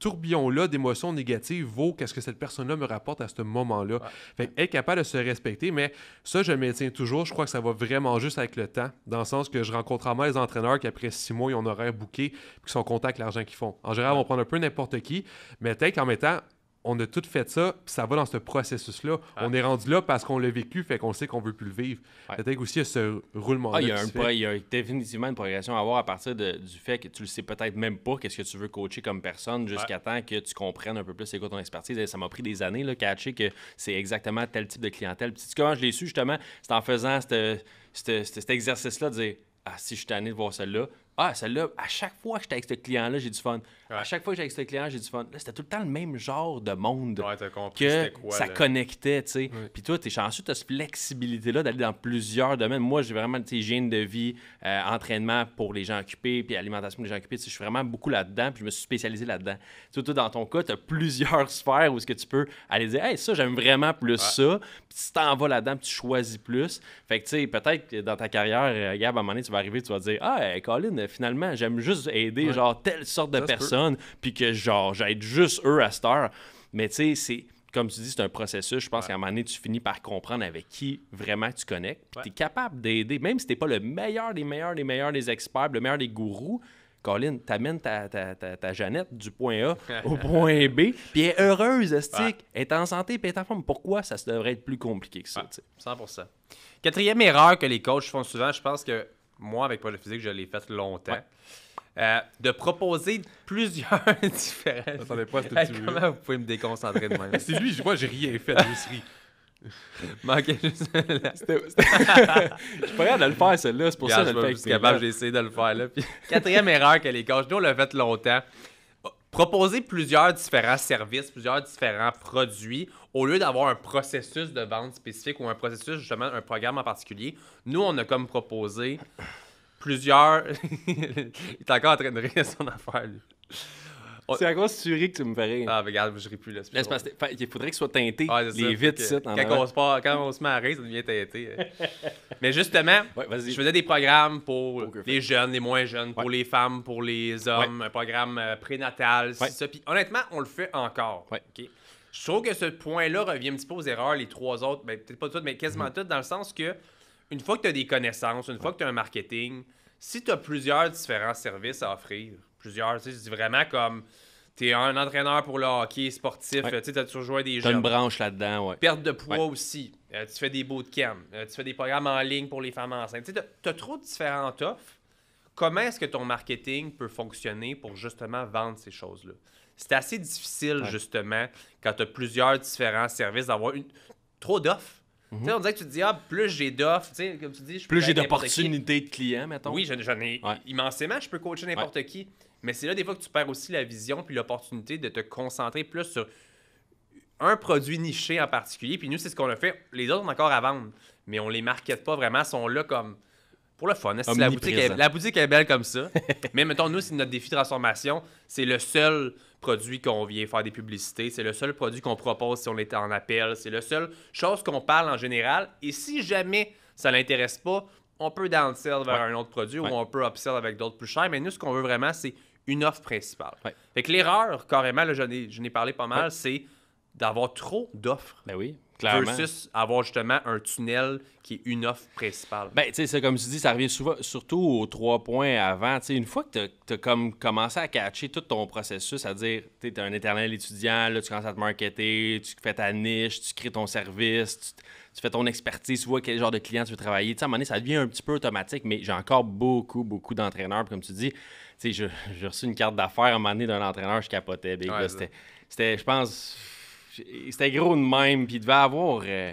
C: tourbillon-là d'émotions négatives vaut qu'est-ce que cette personne-là me rapporte à ce moment-là. Fait être capable de se respecter, mais ça, je maintiens toujours. Je crois que ça va vraiment juste avec le temps, dans le sens que je rencontre rarement les entraîneurs qui, après six mois, ils ont un horaire bouqué puis qui sont contents avec l'argent qu'ils font. En général, ils vont prendre un peu n'importe qui, mais peut-être qu'en mettant on a tout fait ça, puis ça va dans ce processus-là. On est rendu là parce qu'on l'a vécu, fait qu'on sait qu'on veut plus le vivre. Peut-être aussi ce roulement il, y a ah, il y
B: a définitivement une progression à avoir à partir du fait que tu le sais peut-être même pas qu'est-ce que tu veux coacher comme personne jusqu'à temps que tu comprennes un peu plus c'est quoi ton expertise. ça m'a pris des années, de catcher que c'est exactement tel type de clientèle. Puis, comment je l'ai su, justement, c'est en faisant cet exercice-là de dire Ah, si je suis tanné de voir celle-là, ah, celle-là, à chaque fois que j'étais avec ce client-là, j'ai du fun. À chaque fois que j'ai avec ce client, j'ai du fun. c'était tout le temps le même genre de monde ouais, compris, que ça connectait, tu sais. Puis toi, t'es chanceux, t'as cette flexibilité-là d'aller dans plusieurs domaines. Moi, j'ai vraiment, tu hygiène de vie, euh, entraînement pour les gens occupés, puis alimentation pour les gens occupés. Je suis vraiment beaucoup là-dedans, puis je me suis spécialisé là-dedans. Tu toi, dans ton cas, t'as plusieurs <laughs> sphères où est-ce que tu peux aller dire « Hey, ça, j'aime vraiment plus ça. » Puis tu t'en vas là-dedans, puis tu choisis plus. Fait que, tu sais, peut-être que dans ta carrière, euh, Gab, à un moment donné, tu vas arriver, tu vas dire « Ah, Colin, finalement, j'aime juste aider genre telle sorte de personnes puis que genre j'aide juste eux à cette heure. Mais tu sais, c'est comme tu dis, c'est un processus. Je pense qu'à un moment donné, tu finis par comprendre avec qui vraiment tu connectes. Tu es capable d'aider, même si tu n'es pas le meilleur des meilleurs, des meilleurs des experts, le meilleur des gourous. Colin, t'amènes ta, ta, Jeannette du point A <laughs> au point B, puis elle heureuse, estique, est en santé, puis elle est en forme. Pourquoi ça devrait être plus
A: compliqué que ça? 100 Quatrième erreur que les coachs font souvent, je pense que moi, avec Projet Physique, je l'ai faite longtemps euh, de proposer plusieurs <laughs> différents. Attendez pas Comment vous pouvez me déconcentrer de même? c'est lui, je vois, j'ai rien fait de ris. Manquait juste <laughs> là. <laughs> Je suis pas capable de le faire, celle-là. C'est pour ça que je suis capable, j'ai essayé de le faire. Là. Puis, quatrième erreur que les coachs, nous, on l'a fait longtemps. Proposer plusieurs différents services, plusieurs différents produits, au lieu d'avoir un processus de vente spécifique ou un processus, justement, un programme en particulier, nous, on a comme proposé plusieurs. <laughs> il est encore en train de rire son affaire, lui. C'est à cause que tu que tu me fais rire. Ah, mais regarde, je ris plus là. il faudrait qu'il soit teinté. les vides, ça. Quand, on se marie, quand on se ça devient teinté. Hein. <laughs> mais justement, je faisais des programmes pour les jeunes, les moins jeunes, pour les femmes, pour les hommes, un programme euh, prénatal, c'est ça. Puis honnêtement, on le fait encore. Ok. Je trouve que ce point-là revient un petit peu aux erreurs, les trois autres, ben, peut-être pas toutes, mais quasiment mm-hmm. toutes, dans le sens que une fois que tu as des connaissances, une fois que tu as un marketing, si tu as plusieurs différents services à offrir, plusieurs, tu sais, je dis vraiment comme tu es un entraîneur pour le hockey sportif, tu as toujours joué des as une branche là-dedans, ouais. Perte de poids aussi, euh, tu fais des bootcamps, euh, tu fais des programmes en ligne pour les femmes enceintes. Tu as, as, trop de différentes offres. Comment est-ce que ton marketing peut fonctionner pour justement vendre ces choses-là? C'est assez difficile, justement, quand tu as plusieurs différents services, d'avoir une... trop d'offres. Mhm. tu On dirait que tu te dis, ah, plus j'ai d'offres, comme tu dis, plus j'ai d'opportunités de clients, mettons. Oui, j'en ai immensément, je peux coacher n'importe qui. Mais c'est là des fois que tu perds aussi la vision puis l'opportunité de te concentrer plus sur un produit niché en particulier. Puis nous, c'est ce qu'on a fait. Les autres encore à vendre, mais on les markete pas vraiment, sont là comme pour le fun. La boutique, la boutique est belle comme ça. <laughs> mais mettons, nous, c'est notre défi de transformation. C'est le seul produit qu'on vient faire des publicités, c'est le seul produit qu'on propose si on est en appel, c'est la seule chose qu'on parle en général. Et si jamais ça l'intéresse pas, on peut downsell vers un autre produit ou on peut upsell avec d'autres plus chers. Mais nous, ce qu'on veut vraiment, c'est une offre principale. Fait que l'erreur, carrément, là, je n'ai parlé pas mal, c'est d'avoir trop d'offres. Mais ben oui. Versus avoir justement un tunnel qui est une offre principale.
B: Ben, tu sais, comme tu dis, ça revient souvent, surtout aux trois points avant. sais, une fois que tu as, comme commencé à catcher tout ton processus, à dire, tu es un éternel étudiant, là, tu commences à te marketer, tu fais ta niche, tu crées ton service, tu, fais ton expertise, tu vois quel genre de client tu veux travailler. T'sais, à un moment donné, ça devient un petit peu automatique, mais j'ai encore beaucoup, beaucoup d'entraîneurs, comme tu dis. Tu sais, j'ai reçu une carte d'affaires à un moment donné d'un entraîneur, je capotais. C'était, je pense c'était gros de même, puis il devait avoir. Euh,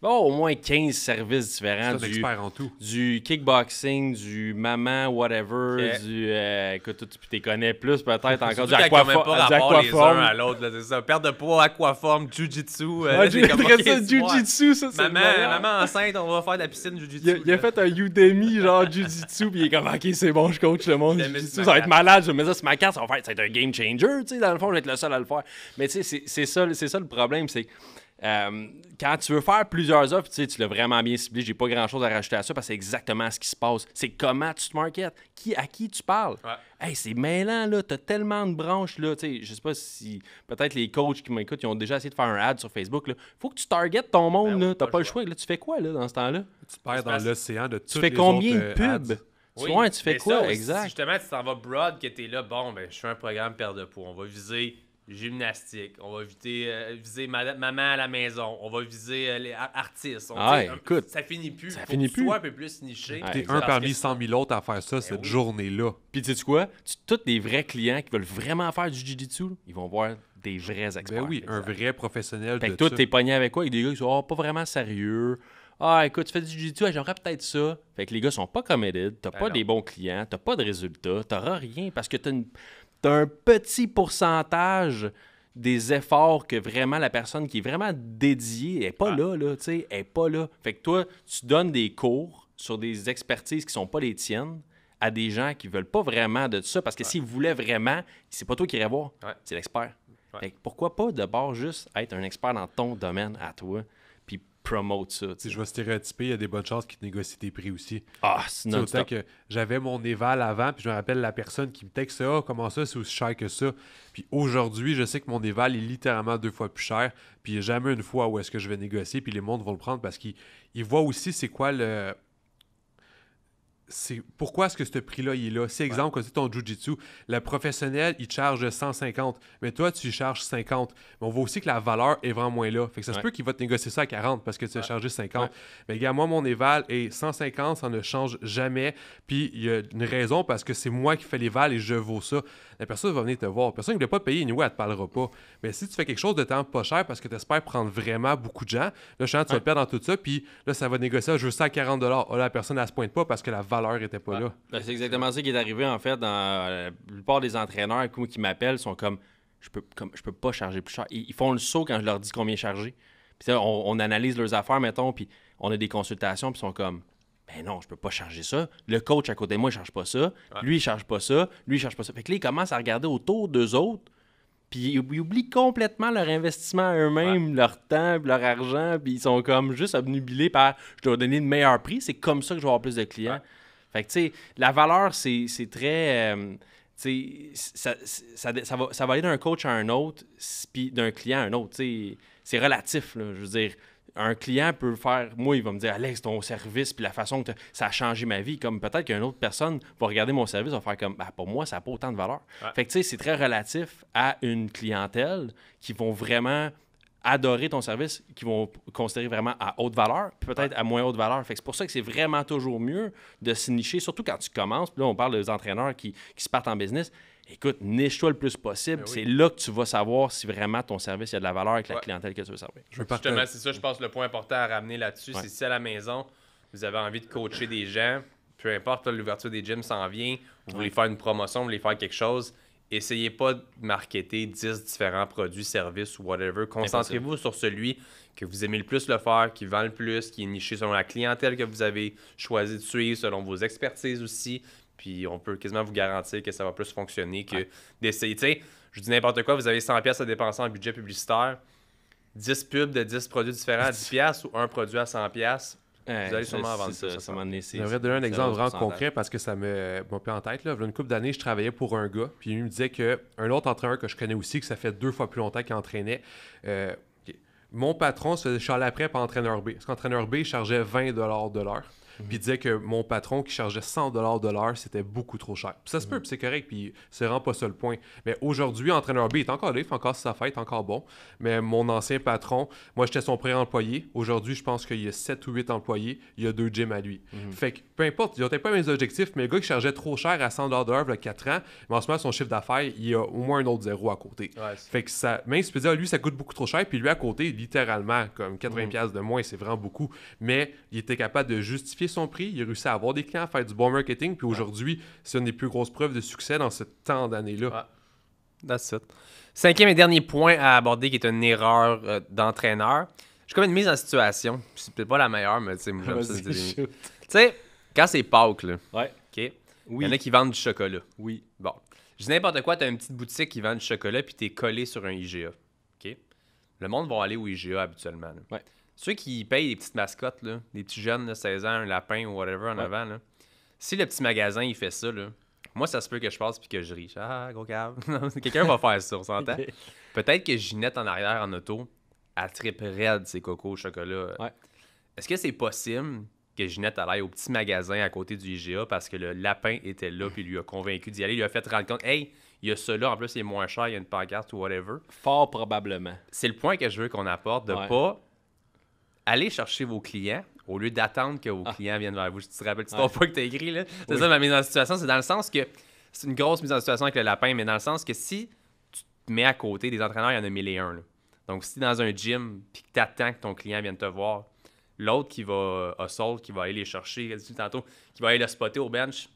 B: bon, au moins 15 services différents. du, en tout. Du kickboxing, du maman, whatever, du. Euh, écoute, tu connais plus peut-être encore <laughs> du aquaforme. pas les uns à
A: l'autre, c'est ça. Perte de poids, aquaforme, jujitsu. Euh, ah, jujitsu, ça, c'est maman, maman enceinte, on va faire de la piscine jujitsu. Il, a, fait un Udemy, genre jujitsu, puis il est
B: comme,
C: ok, c'est bon, je coach le monde. Jujitsu, ça va être
B: malade, je mets ça sur ma carte, ça va être un game changer, tu sais, dans le fond, je vais être le seul à le faire. Mais tu sais, c'est ça, ça le problème, c'est euh, quand tu veux faire plusieurs offres, tu l'as vraiment bien ciblé. J'ai pas grand chose à rajouter à ça parce que c'est exactement ce qui se passe. C'est comment tu te marketes, qui, à qui tu parles. c'est mêlant, là. Tu as tellement de branches, là. ne je sais pas si peut-être les coachs qui m'écoutent, ils ont déjà essayé de faire un ad sur Facebook. Là. faut que tu target ton ben monde, tu là. T'as pas, le choix. tu fais quoi, dans ce temps-là? Tu perds dans l'océan de toutes euh, Tu fais combien de pubs? tu, fais quoi, exact? Si
A: justement, tu t'en vas broad, que tu es là, bon, ben, je fais un programme perte de poids. On va viser gymnastique, on va viser, euh, ma, maman à la maison, on va viser euh, les artistes. ça finit plus. Ça finit plus. Soit un peu plus niché. T'es un parmi 100
C: mille autres à faire ça ben cette journée-là. Puis tu sais quoi? Tous les vrais clients qui veulent vraiment faire du jiu-jitsu, ils
B: vont voir des vrais ben experts. Ben oui, un vrai professionnel fait que t'es pogné avec quoi? Avec des gars qui sont oh, pas vraiment sérieux. Ah, écoute, tu fais du jiu-jitsu, j'aimerais peut-être ça. Fait que les gars sont pas committed, t'as ben pas des bons clients, t'as pas de résultats, t'auras rien parce que t'as une tu un petit pourcentage des efforts que vraiment la personne qui est vraiment dédiée n'est pas ah. là, là tu sais, est pas là. Fait que toi, tu donnes des cours sur des expertises qui sont pas les tiennes à des gens qui veulent pas vraiment de ça, parce que s'ils voulaient vraiment, c'est pas toi qui irais voir, c'est l'expert. Fait que pourquoi pas de juste être un expert dans ton domaine à toi?
C: promote ça. Si je vais stéréotyper, il y a des bonnes chances qu'ils te négocient tes prix aussi. Ah, c'est Autant que j'avais mon éval avant, puis je me rappelle la personne qui me texte ça, ah, comment ça, c'est aussi cher que ça. Puis aujourd'hui, je sais que mon éval est littéralement deux fois plus cher, puis jamais une fois où est-ce que je vais négocier, puis les mondes vont le prendre parce qu'ils voient aussi c'est quoi le pourquoi est-ce que ce prix-là il est là? C'est exemple, ouais. quand c'est ton jujitsu, le professionnel, il charge 150, mais toi, tu charges 50. Mais on voit aussi que la valeur est vraiment moins là. Fait que ça se peut qu'il va te négocier ça à 40 parce que tu as chargé 50. Mais gars, moi, mon éval est 150, ça ne change jamais. Puis il y a une raison parce que c'est moi qui fais l'éval et je vaux ça la personne va venir te voir. personne ne veut pas te payer, anyway, elle ne te parlera pas. Mais si tu fais quelque chose de temps pas cher parce que tu espères prendre vraiment beaucoup de gens, là, je tu vas perdre dans tout ça, puis là, ça va négocier, je veux ça à oh, là, la personne, elle se pointe pas parce que la valeur n'était pas là. Ben,
B: c'est exactement ça qui est arrivé, en fait. Dans, euh, la plupart des entraîneurs qui m'appellent sont comme je peux, comme, je peux pas charger plus cher. Ils, font le saut quand je leur dis combien charger. Puis on, on, analyse leurs affaires, mettons, puis on a des consultations, puis ils sont comme ben non, je peux pas changer ça. Le coach à côté de moi, il change pas ça. Lui, il change pas ça. Lui, il change pas ça. Fait que là, ils commencent à regarder autour d'eux autres, puis ils oublient complètement leur investissement à eux-mêmes, leur temps, leur argent, puis ils sont comme juste obnubilés par je dois donner le meilleur prix, c'est comme ça que je vais avoir plus de clients. Fait que, tu sais, la valeur, c'est très. Euh, tu sais, ça, va, aller d'un coach à un autre, puis d'un client à un autre. Tu sais, c'est relatif, je veux dire un client peut faire, moi, il va me dire, Alex, ton service, puis la façon que ça a changé ma vie, comme peut-être qu'une autre personne va regarder mon service, va faire comme, bah, pour moi, ça n'a pas autant de valeur. Fait que, tu sais, c'est très relatif à une clientèle qui vont vraiment adorer ton service, qui vont considérer vraiment à haute valeur, peut-être à moins haute valeur. Fait que c'est pour ça que c'est vraiment toujours mieux de se nicher, surtout quand tu commences. Puis là, on parle des entraîneurs qui, qui se partent en business écoute, niche-toi le plus possible. Ben c'est là que tu vas savoir si vraiment ton service a de la valeur avec la clientèle que tu veux servir.
A: Justement, c'est ça, je pense, le point important à ramener là-dessus. C'est si à la maison, vous avez envie de coacher des gens, peu importe, l'ouverture des gyms s'en vient, vous voulez faire une promotion, vous voulez faire quelque chose, essayez pas de marketer 10 différents produits, services ou whatever. Concentrez-vous sur celui que vous aimez le plus le faire, qui vend le plus, qui est niché selon la clientèle que vous avez choisi de suivre, selon vos expertises aussi, puis on peut quasiment vous garantir que ça va plus fonctionner que d'essayer. Tu sais, je dis n'importe quoi, vous avez 100 pièces à dépenser en budget publicitaire, 10 pubs de 10 produits différents à 10 <laughs> pièces ou un produit à 100 pièces. vous allez sûrement vendre ça. Ça, m'a donné J'aimerais donner un exemple vraiment concret
C: parce que ça me euh, m'a pris en tête. Là. Il y a une couple d'années, je travaillais pour un gars, puis il me disait qu'un autre entraîneur que je connais aussi, que ça fait deux fois plus longtemps qu'il entraînait, euh, mon patron se faisait chialer après par entraîneur B. Parce qu'entraîneur B chargeait 20 de l'heure. Puis il disait que mon patron qui chargeait 100 de l'heure, c'était beaucoup trop cher. ça se mm. peut, puis c'est correct, puis c'est vraiment pas seul le point. Mais aujourd'hui, entraîneur B est encore là, fait encore sa fête, encore bon. Mais mon ancien patron, moi j'étais son premier employé Aujourd'hui, je pense qu'il y a 7 ou 8 employés, il y a deux gyms à lui. Mm. Fait que peu importe, il peut-être pas mes objectifs, mais le gars qui chargeait trop cher à 100 de l'heure il y a 4 ans, mais en ce moment, son chiffre d'affaires, il y a au moins un autre zéro à côté. fait que ça, même si tu dire, lui, ça coûte beaucoup trop cher, puis lui à côté, littéralement, comme 80$ mm. de moins, c'est vraiment beaucoup. Mais il était capable de justifier son prix, il a réussi à avoir des clients, à faire du bon marketing, puis aujourd'hui, c'est une des plus grosses preuves de succès dans ce temps dannée là That's Cinquième
A: et dernier point à aborder qui est une erreur euh, d'entraîneur. Je comme une mise en situation. C'est peut-être pas la meilleure, mais tu sais, moi Tu sais, quand c'est Pâques, Oui. Il y en a qui vendent du chocolat. Oui. Bon. Je dis n'importe quoi, tu as une petite boutique qui vend du chocolat, puis es collé sur un IGA. OK? Le monde va aller au IGA habituellement. Ceux qui payent des petites mascottes, là, des petits jeunes de 16 ans, un lapin ou whatever en avant, si le petit magasin il fait ça, moi ça se peut que je passe puis que je riche. Ah, gros cave. <laughs> Quelqu'un va faire ça, on s'entend. <laughs> Peut-être que Ginette en arrière en auto, a tripe raide ses cocos au chocolat. Ouais. Est-ce que c'est possible que Ginette aille au petit magasin à côté du IGA parce que le lapin était là puis lui a convaincu d'y aller, il lui a fait rendre compte, hey, il y a ceux-là, en plus c'est moins cher, il y a une pancarte ou whatever. Fort probablement. C'est le point que je veux qu'on apporte de pas aller chercher vos clients au lieu d'attendre que vos ah. clients viennent vers vous. Je te rappelle tu ouais. pas que tu as écrit. là. C'est ça ma mise en situation. C'est dans le sens que c'est une grosse mise en situation avec le lapin, mais dans le sens que si tu te mets à côté des entraîneurs, il y en a mille et un. Donc, si tu es dans un gym, puis que tu attends que ton client vienne te voir, l'autre qui va euh, au sol, qui va aller les chercher, tantôt, qui va aller le spotter au bench,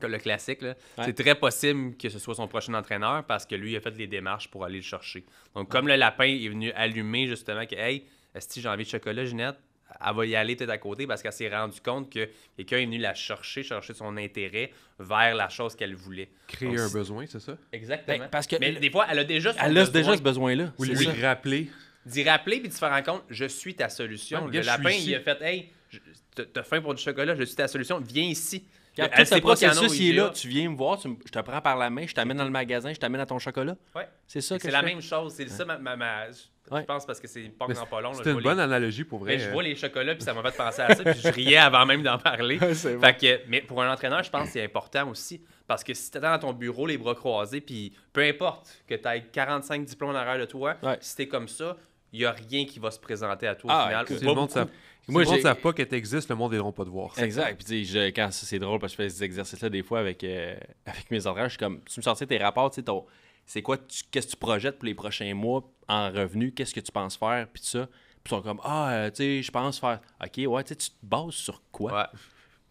A: que le classique, c'est très possible que ce soit son prochain entraîneur parce que lui il a fait les démarches pour aller le chercher. Donc, comme le lapin est venu allumer justement que, hey, si j'ai envie de chocolat, Ginette, elle va y aller peut-être à côté parce qu'elle s'est rendue compte que quelqu'un est venu la chercher, chercher son intérêt vers la chose qu'elle voulait. Créer un besoin, c'est ça? Exactement. Ben, parce que Mais des fois, elle a déjà ce elle a déjà ce besoin-là. Oui. lui rappeler. D'y rappeler puis de se faire compte, je suis ta solution. le lapin, il a fait, hey, as faim pour du chocolat, je suis ta solution, viens ici. Quand tout ce processus est là,
B: tu viens me voir, je te prends par la main, je t'amène dans le magasin, je t'amène à ton chocolat. Ouais. C'est ça que C'est la même chose. C'est ça
A: ma, je pense parce que c'est pas pas C'est une bonne analogie pour vrai. Mais ben, je euh. vois les chocolats, puis ça m'a fait penser à ça, puis je riais avant même d'en parler. <laughs> fait mais pour un entraîneur, je pense que c'est important aussi. Parce que si tu dans ton bureau les bras croisés, puis peu importe que tu aies 45 diplômes en arrière de toi, si si es comme ça, il n'y a rien qui va se présenter à toi ah, au final. le monde
C: Moi, je ne sais pas que tu existes, le monde ne pas te voir. Exact.
B: Puis, je, quand c'est drôle, parce que je fais ces exercices-là des fois avec, euh, avec mes entraîneurs, je suis comme, tu me sortais tes rapports, tu sais, c'est quoi qu'est-ce que tu projettes pour les prochains mois en revenu, qu'est-ce que tu penses faire, puis ça. Puis ils sont comme, ah, euh, tu sais, je pense faire. Ok, ouais, tu te bases sur quoi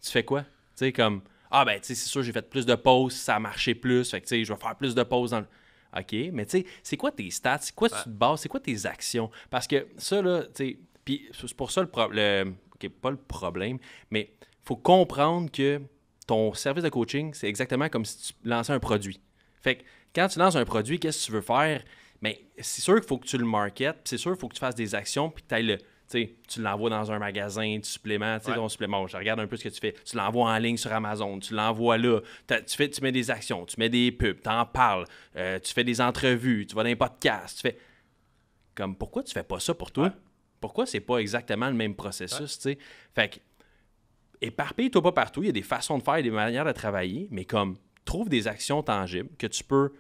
B: Tu fais quoi Tu sais, comme, ah, ben, tu sais, c'est sûr, j'ai fait plus de pauses, ça a marché plus, fait que, tu sais, je vais faire plus de pauses dans le. OK, mais tu sais, c'est quoi tes stats? C'est quoi tu te bases? C'est quoi tes actions? Parce que ça, là, tu sais, puis c'est pour ça le problème. OK, pas le problème, mais faut comprendre que ton service de coaching, c'est exactement comme si tu lançais un produit. Fait que quand tu lances un produit, qu'est-ce que tu veux faire? mais c'est sûr qu'il faut que tu le marketes, c'est sûr qu'il faut que tu fasses des actions, puis que le, tu l'envoies dans un magasin, tu suppléments, tu sais, supplément, je regarde un peu ce que tu fais. Tu l'envoies en ligne sur Amazon, tu l'envoies là, tu, fais, tu mets des actions, tu mets des pubs, tu en parles, euh, tu fais des entrevues, tu vas dans des podcasts, tu fais... Comme, pourquoi tu fais pas ça pour toi? Pourquoi c'est pas exactement le même processus, Fait que, éparpille-toi pas partout, il y a des façons de faire, des manières de travailler, mais comme, trouve des actions tangibles que tu peux,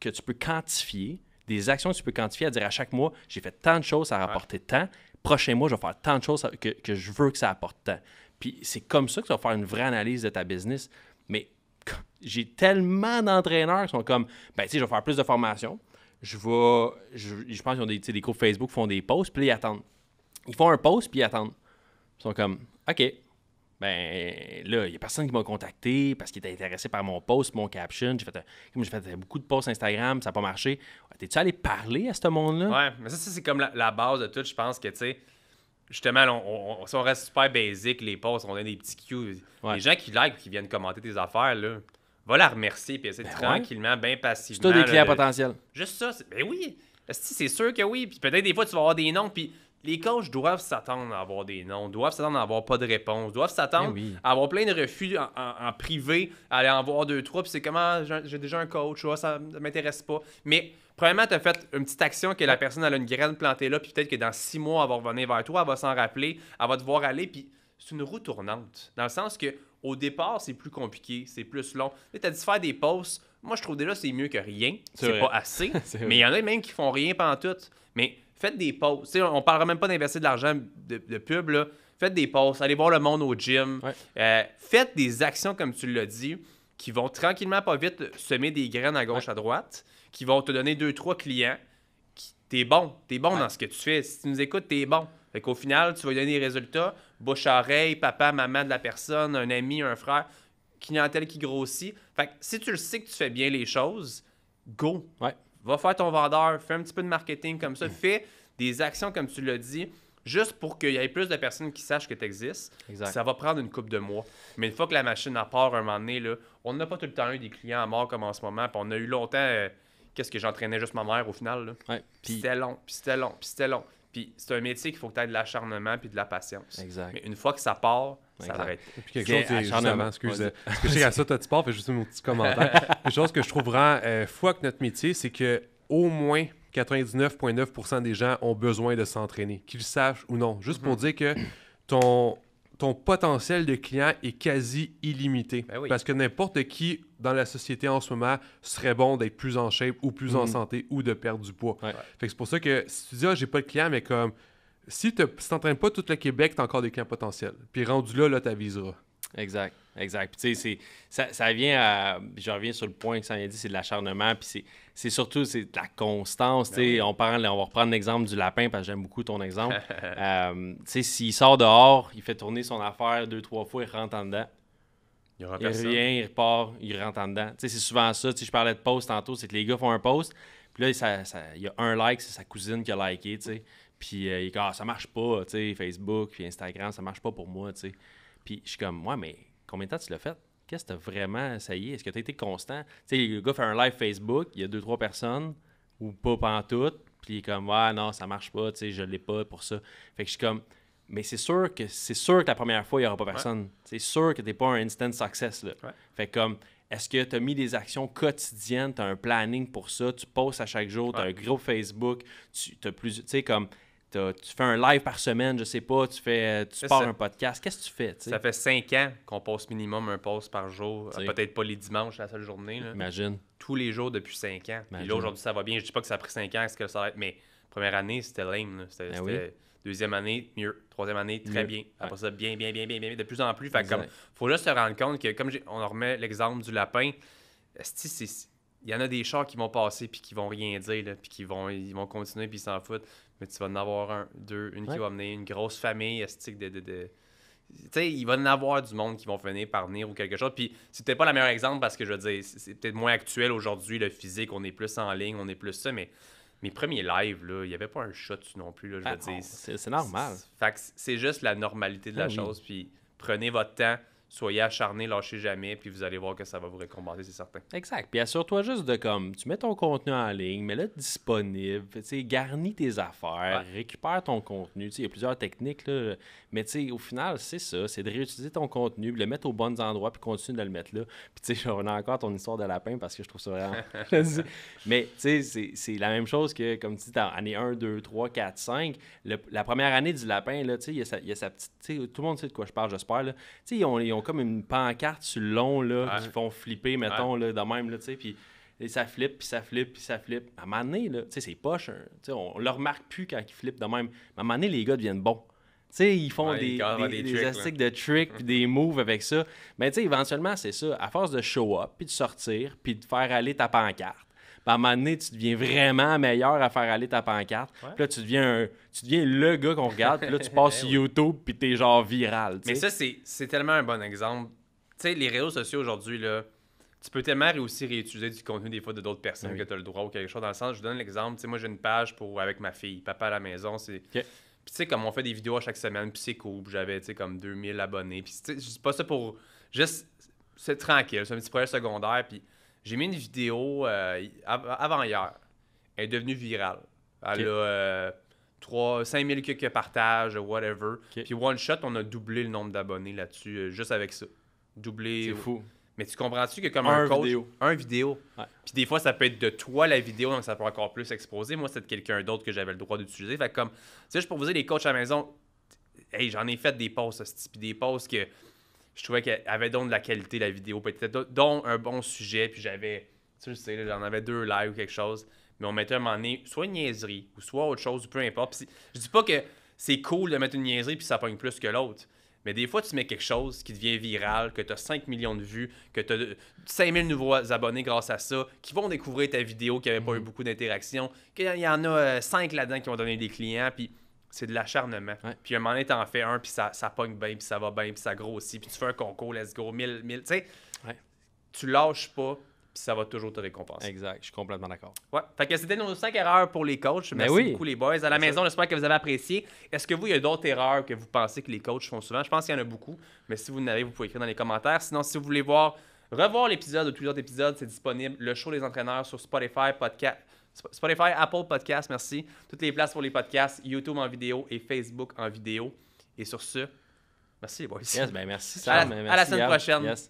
B: que tu peux quantifier, des actions que tu peux quantifier à dire à chaque mois, j'ai fait tant de choses, ça a rapporté tant. Prochain mois, je vais faire tant de choses que, je veux que ça apporte tant. Puis c'est comme ça que tu vas faire une vraie analyse de ta business. Mais j'ai tellement d'entraîneurs qui sont comme, ben tu sais, je vais faire plus de formation. Je vais, je, pense qu'ils ont des, des groupes Facebook qui font des posts, puis ils attendent. Ils font un post, puis ils attendent. Ils sont comme, OK, ben là, il n'y a personne qui m'a contacté parce qu'il était intéressé par mon post, mon caption. J'ai fait, euh, j'ai fait euh, beaucoup de posts Instagram, ça n'a pas marché. Ah, t'es-tu allé
A: parler à ce monde-là? Ouais, mais ça, c'est comme la, base de tout. Je pense que, tu sais, justement, si on reste super basique les posts, on a des petits cues. Les gens qui like qui viennent commenter tes affaires, là, va la remercier puis essaie ben tranquillement, bien passivement. C'est des clients potentiels. Juste ça. Ben oui. C'est sûr que oui. Puis peut-être des fois, tu vas avoir des noms. Puis les coachs doivent s'attendre à avoir des noms, doivent s'attendre à avoir pas de réponse, doivent s'attendre eh à avoir plein de refus en, privé, à aller en voir deux, trois, puis c'est comment j'ai déjà un coach, ça ça m'intéresse pas. Mais premièrement, tu as fait une petite action que la personne a une graine plantée là, puis peut-être que dans six mois, elle va revenir vers toi, elle va s'en rappeler, elle va te voir aller, puis c'est une roue tournante. Dans le sens que au départ, c'est plus compliqué, c'est plus long. Tu as dit faire des posts. Moi, je trouve déjà c'est mieux que rien. C'est pas assez. <laughs> mais il y en a même qui font rien pendant tout. Mais Faites des pauses. On ne parlera même pas d'investir de l'argent de, pub. Là. Faites des pauses. Allez voir le monde au gym. Euh, faites des actions, comme tu l'as dit, qui vont tranquillement, pas vite, semer des graines à gauche, à droite, qui vont te donner deux, trois clients. T'es bon. Tu es bon dans ce que tu fais. Si tu nous écoutes, t'es bon. Fait qu'au final, tu vas donner des résultats. Bouche à oreille, papa, maman de la personne, un ami, un frère, clientèle qui grossit. Fait si tu le sais que tu fais bien les choses, go. Va faire ton vendeur, fais un petit peu de marketing comme ça, fais des actions comme tu l'as dit juste pour qu'il y ait plus de personnes qui sachent que tu existes. Ça va prendre une coupe de mois. Mais une fois que la machine à part un moment donné, on n'a pas tout le temps eu des clients à mort comme en ce moment. Puis on a eu longtemps, euh, qu'est-ce que j'entraînais juste ma mère au final. Ouais, C'était long, puis c'était long, puis c'était long. Puis c'est un métier qu'il faut que tu aies de l'acharnement puis de la patience. Exact. Mais une fois que ça part, ça Puis quelque chose, c'est excusez. Euh, que je sais qu'à ça, tu
C: Sport juste mon petit commentaire. <laughs> Une chose que je trouve vraiment euh, fou notre métier, c'est que au moins 99,9% des gens ont besoin de s'entraîner, qu'ils le sachent ou non. Juste pour mhm. dire que ton, ton potentiel de client est quasi illimité. Ben parce que n'importe qui dans la société en ce moment serait bon d'être plus en shape ou plus en mhm. santé ou de perdre du poids. Fait que c'est pour ça que si tu dis, ah, j'ai pas de client, mais comme si tu n'entraînes pas tout le Québec, tu as encore des clients potentiels. Puis rendu là, là tu aviseras. Exact, exact. Puis tu sais, ça,
B: vient à. Je reviens sur le point que ça vient dit, c'est de l'acharnement. Puis c'est surtout de la constance. Ben on, parle, on va reprendre l'exemple du lapin parce que j'aime beaucoup ton exemple. <laughs> Euh, tu sais, s'il sort dehors, il fait tourner son affaire deux, trois fois, il rentre en dedans. Il, il rien, il repart, il rentre en dedans. Tu sais, c'est souvent ça. Tu sais, je parlais de post tantôt, c'est que les gars font un post. Puis là, il y a un like, c'est sa cousine qui a liké. Tu sais. Puis euh, il dit, ah, ça marche pas, tu sais, Facebook, puis Instagram, ça marche pas pour moi, tu sais. Puis je suis comme, ouais, mais combien de temps tu l'as fait? Qu'est-ce que tu as vraiment essayé? Est-ce que tu as été constant? Tu sais, le gars fait un live Facebook, il y a deux, trois personnes, ou pas en tout, puis il est comme, ouais, non, ça marche pas, tu sais, je l'ai pas pour ça. Fait que je suis comme, mais c'est sûr que c'est sûr que la première fois, il n'y aura pas personne. C'est sûr que tu n'es pas un instant success. Là. Fait comme, est-ce que tu as mis des actions quotidiennes, tu as un planning pour ça, tu postes à chaque jour, tu as un gros Facebook, tu as plus, tu sais, comme, tu fais un live par semaine, je sais pas, tu fais euh, pars un podcast,
A: qu'est-ce que tu fais? Ça fait cinq ans qu'on poste minimum un poste par jour. Peut-être pas les dimanches, la seule journée. Imagine. Tous les jours depuis cinq ans. Et là, aujourd'hui, ça va bien. Je dis pas que ça a pris cinq ans, est-ce que ça va être. Mais première année, c'était lame. Ben deuxième année, mieux. Troisième année, très bien. Après ça, bien, bien, bien, bien, bien, de plus en plus. Fait faut juste se rendre compte que, comme on remet l'exemple du lapin, il y en a des chars qui vont passer puis qui vont rien dire, là, puis qui vont, ils vont continuer puis ils s'en foutent mais tu vas en avoir un, deux, une qui va amener une grosse famille estique de. de, Tu sais, il va en avoir du monde qui vont venir par venir ou quelque chose. Puis c'était pas le meilleur exemple parce que je veux dire, c'est peut-être moins actuel aujourd'hui, le physique, on est plus en ligne, on est plus ça, mais mes premiers lives, il n'y avait pas un shot non plus, là, je veux ah, dire. C'est normal. Fait c'est juste la normalité de la ben chose. Puis prenez votre temps soyez acharné, lâchez jamais, puis vous allez voir que ça va vous récompenser, c'est certain.
B: Exact. Puis assure-toi juste de comme, tu mets ton contenu en ligne, mais le disponible, garnis tes affaires, récupère ton contenu. tu sais, Il y a plusieurs techniques, là, mais au final, c'est ça, c'est de réutiliser ton contenu, le mettre aux bons endroits, puis continuer de le mettre là. Puis tu sais, <laughs> on a encore ton histoire de lapin parce que je trouve ça vraiment. <laughs> <laughs> mais tu sais, c'est la même chose que, comme tu dis, année 1, 2, 3, 4, 5, la première année du lapin, là, tu sais, il y, y, a sa petite. Tout le monde sait de quoi je parle, j'espère. Tu sais, ils ont comme une pancarte sur le long, là, qui font flipper, mettons, là, de même, là, tu sais, puis... ça flippe, puis ça flippe, puis ça flippe. À un moment donné, là, tu sais, c'est poche. Hein. on, ne le remarque plus quand ils flippent de même. à un moment donné, les gars deviennent bons. Tu sais, ils font des, des, des, de tricks, des moves avec ça. Mais tu sais, éventuellement, c'est ça. À force de show up, puis de sortir, puis de faire aller ta pancarte, à un moment donné, tu deviens vraiment meilleur à faire aller ta pancarte. Puis là, tu deviens, tu deviens le gars qu'on regarde. Puis là, tu <laughs> passes eh sur YouTube, puis t'es genre viral. Mais ça,
A: c'est tellement un bon exemple. Tu sais, les réseaux sociaux aujourd'hui, là, tu peux tellement aussi réutiliser du contenu des fois de d'autres personnes ben que tu as le droit ou quelque chose. Dans le sens, je vous donne l'exemple. Tu sais, moi, j'ai une page pour avec ma fille, papa à la maison. c'est... Puis tu sais, comme on fait des vidéos à chaque semaine, puis c'est cool. j'avais, tu sais, comme 2000 abonnés. Puis c'est pas ça pour... Juste, c'est tranquille. C'est un petit projet secondaire, puis... J'ai mis une vidéo euh, avant hier. Elle est devenue virale. Elle a 3, euh, 5000 quelques partages, whatever. Puis One Shot, on a doublé le nombre d'abonnés là-dessus, euh, juste avec ça. Doublé. C'est fou. Mais tu comprends-tu que comme un, coach, vidéo. un vidéo. Puis des fois, ça peut être de toi la vidéo, donc ça peut encore plus exposer. Moi, c'est de quelqu'un d'autre que j'avais le droit d'utiliser. Fait comme, tu sais, je pour vous dire, les coachs à la maison, hey, j'en ai fait des posts, puis des posts que je trouvais qu'elle avait donc de la qualité, la vidéo, peut-être donc un bon sujet, puis j'avais, tu sais, j'en avais deux live ou quelque chose, mais on mettait un moment donné, soit une niaiserie, ou soit autre chose, peu importe. je dis pas que c'est cool de mettre une niaiserie, puis ça pogne plus que l'autre. Mais des fois, tu mets quelque chose qui devient viral, que tu as 5 millions de vues, que tu as 5000 nouveaux abonnés grâce à ça, qui vont découvrir ta vidéo qui avait pas mm-hmm. eu beaucoup d'interactions, qu'il y en a 5 euh, là-dedans qui vont donner des clients, puis c'est de l'acharnement. Puis un moment donné, t'en fais un, puis ça, ça pogne bien, puis ça va bien, puis ça grossit, puis tu fais un concours, let's go, 1000, 1000. Tu sais, ouais. tu lâches pas, puis ça va toujours te récompenser. Exact, je suis complètement d'accord. Ouais. Fait que c'était nos cinq erreurs pour les coachs. Ben Merci oui. beaucoup, les boys. À la maison, j'espère que vous avez apprécié. Est-ce que vous, il y a d'autres erreurs que vous pensez que les coachs font souvent Je pense qu'il y en a beaucoup, mais si vous en avez, vous pouvez écrire dans les commentaires. Sinon, si vous voulez voir. Revoir l'épisode ou tous les autres épisodes, c'est disponible. Le show des entraîneurs sur Spotify, podcast, Spotify, Apple Podcast, merci. Toutes les places pour les podcasts, YouTube en vidéo et Facebook en vidéo. Et sur ce, merci les boys. Ben, merci Sam. Ben, à la, semaine prochaine.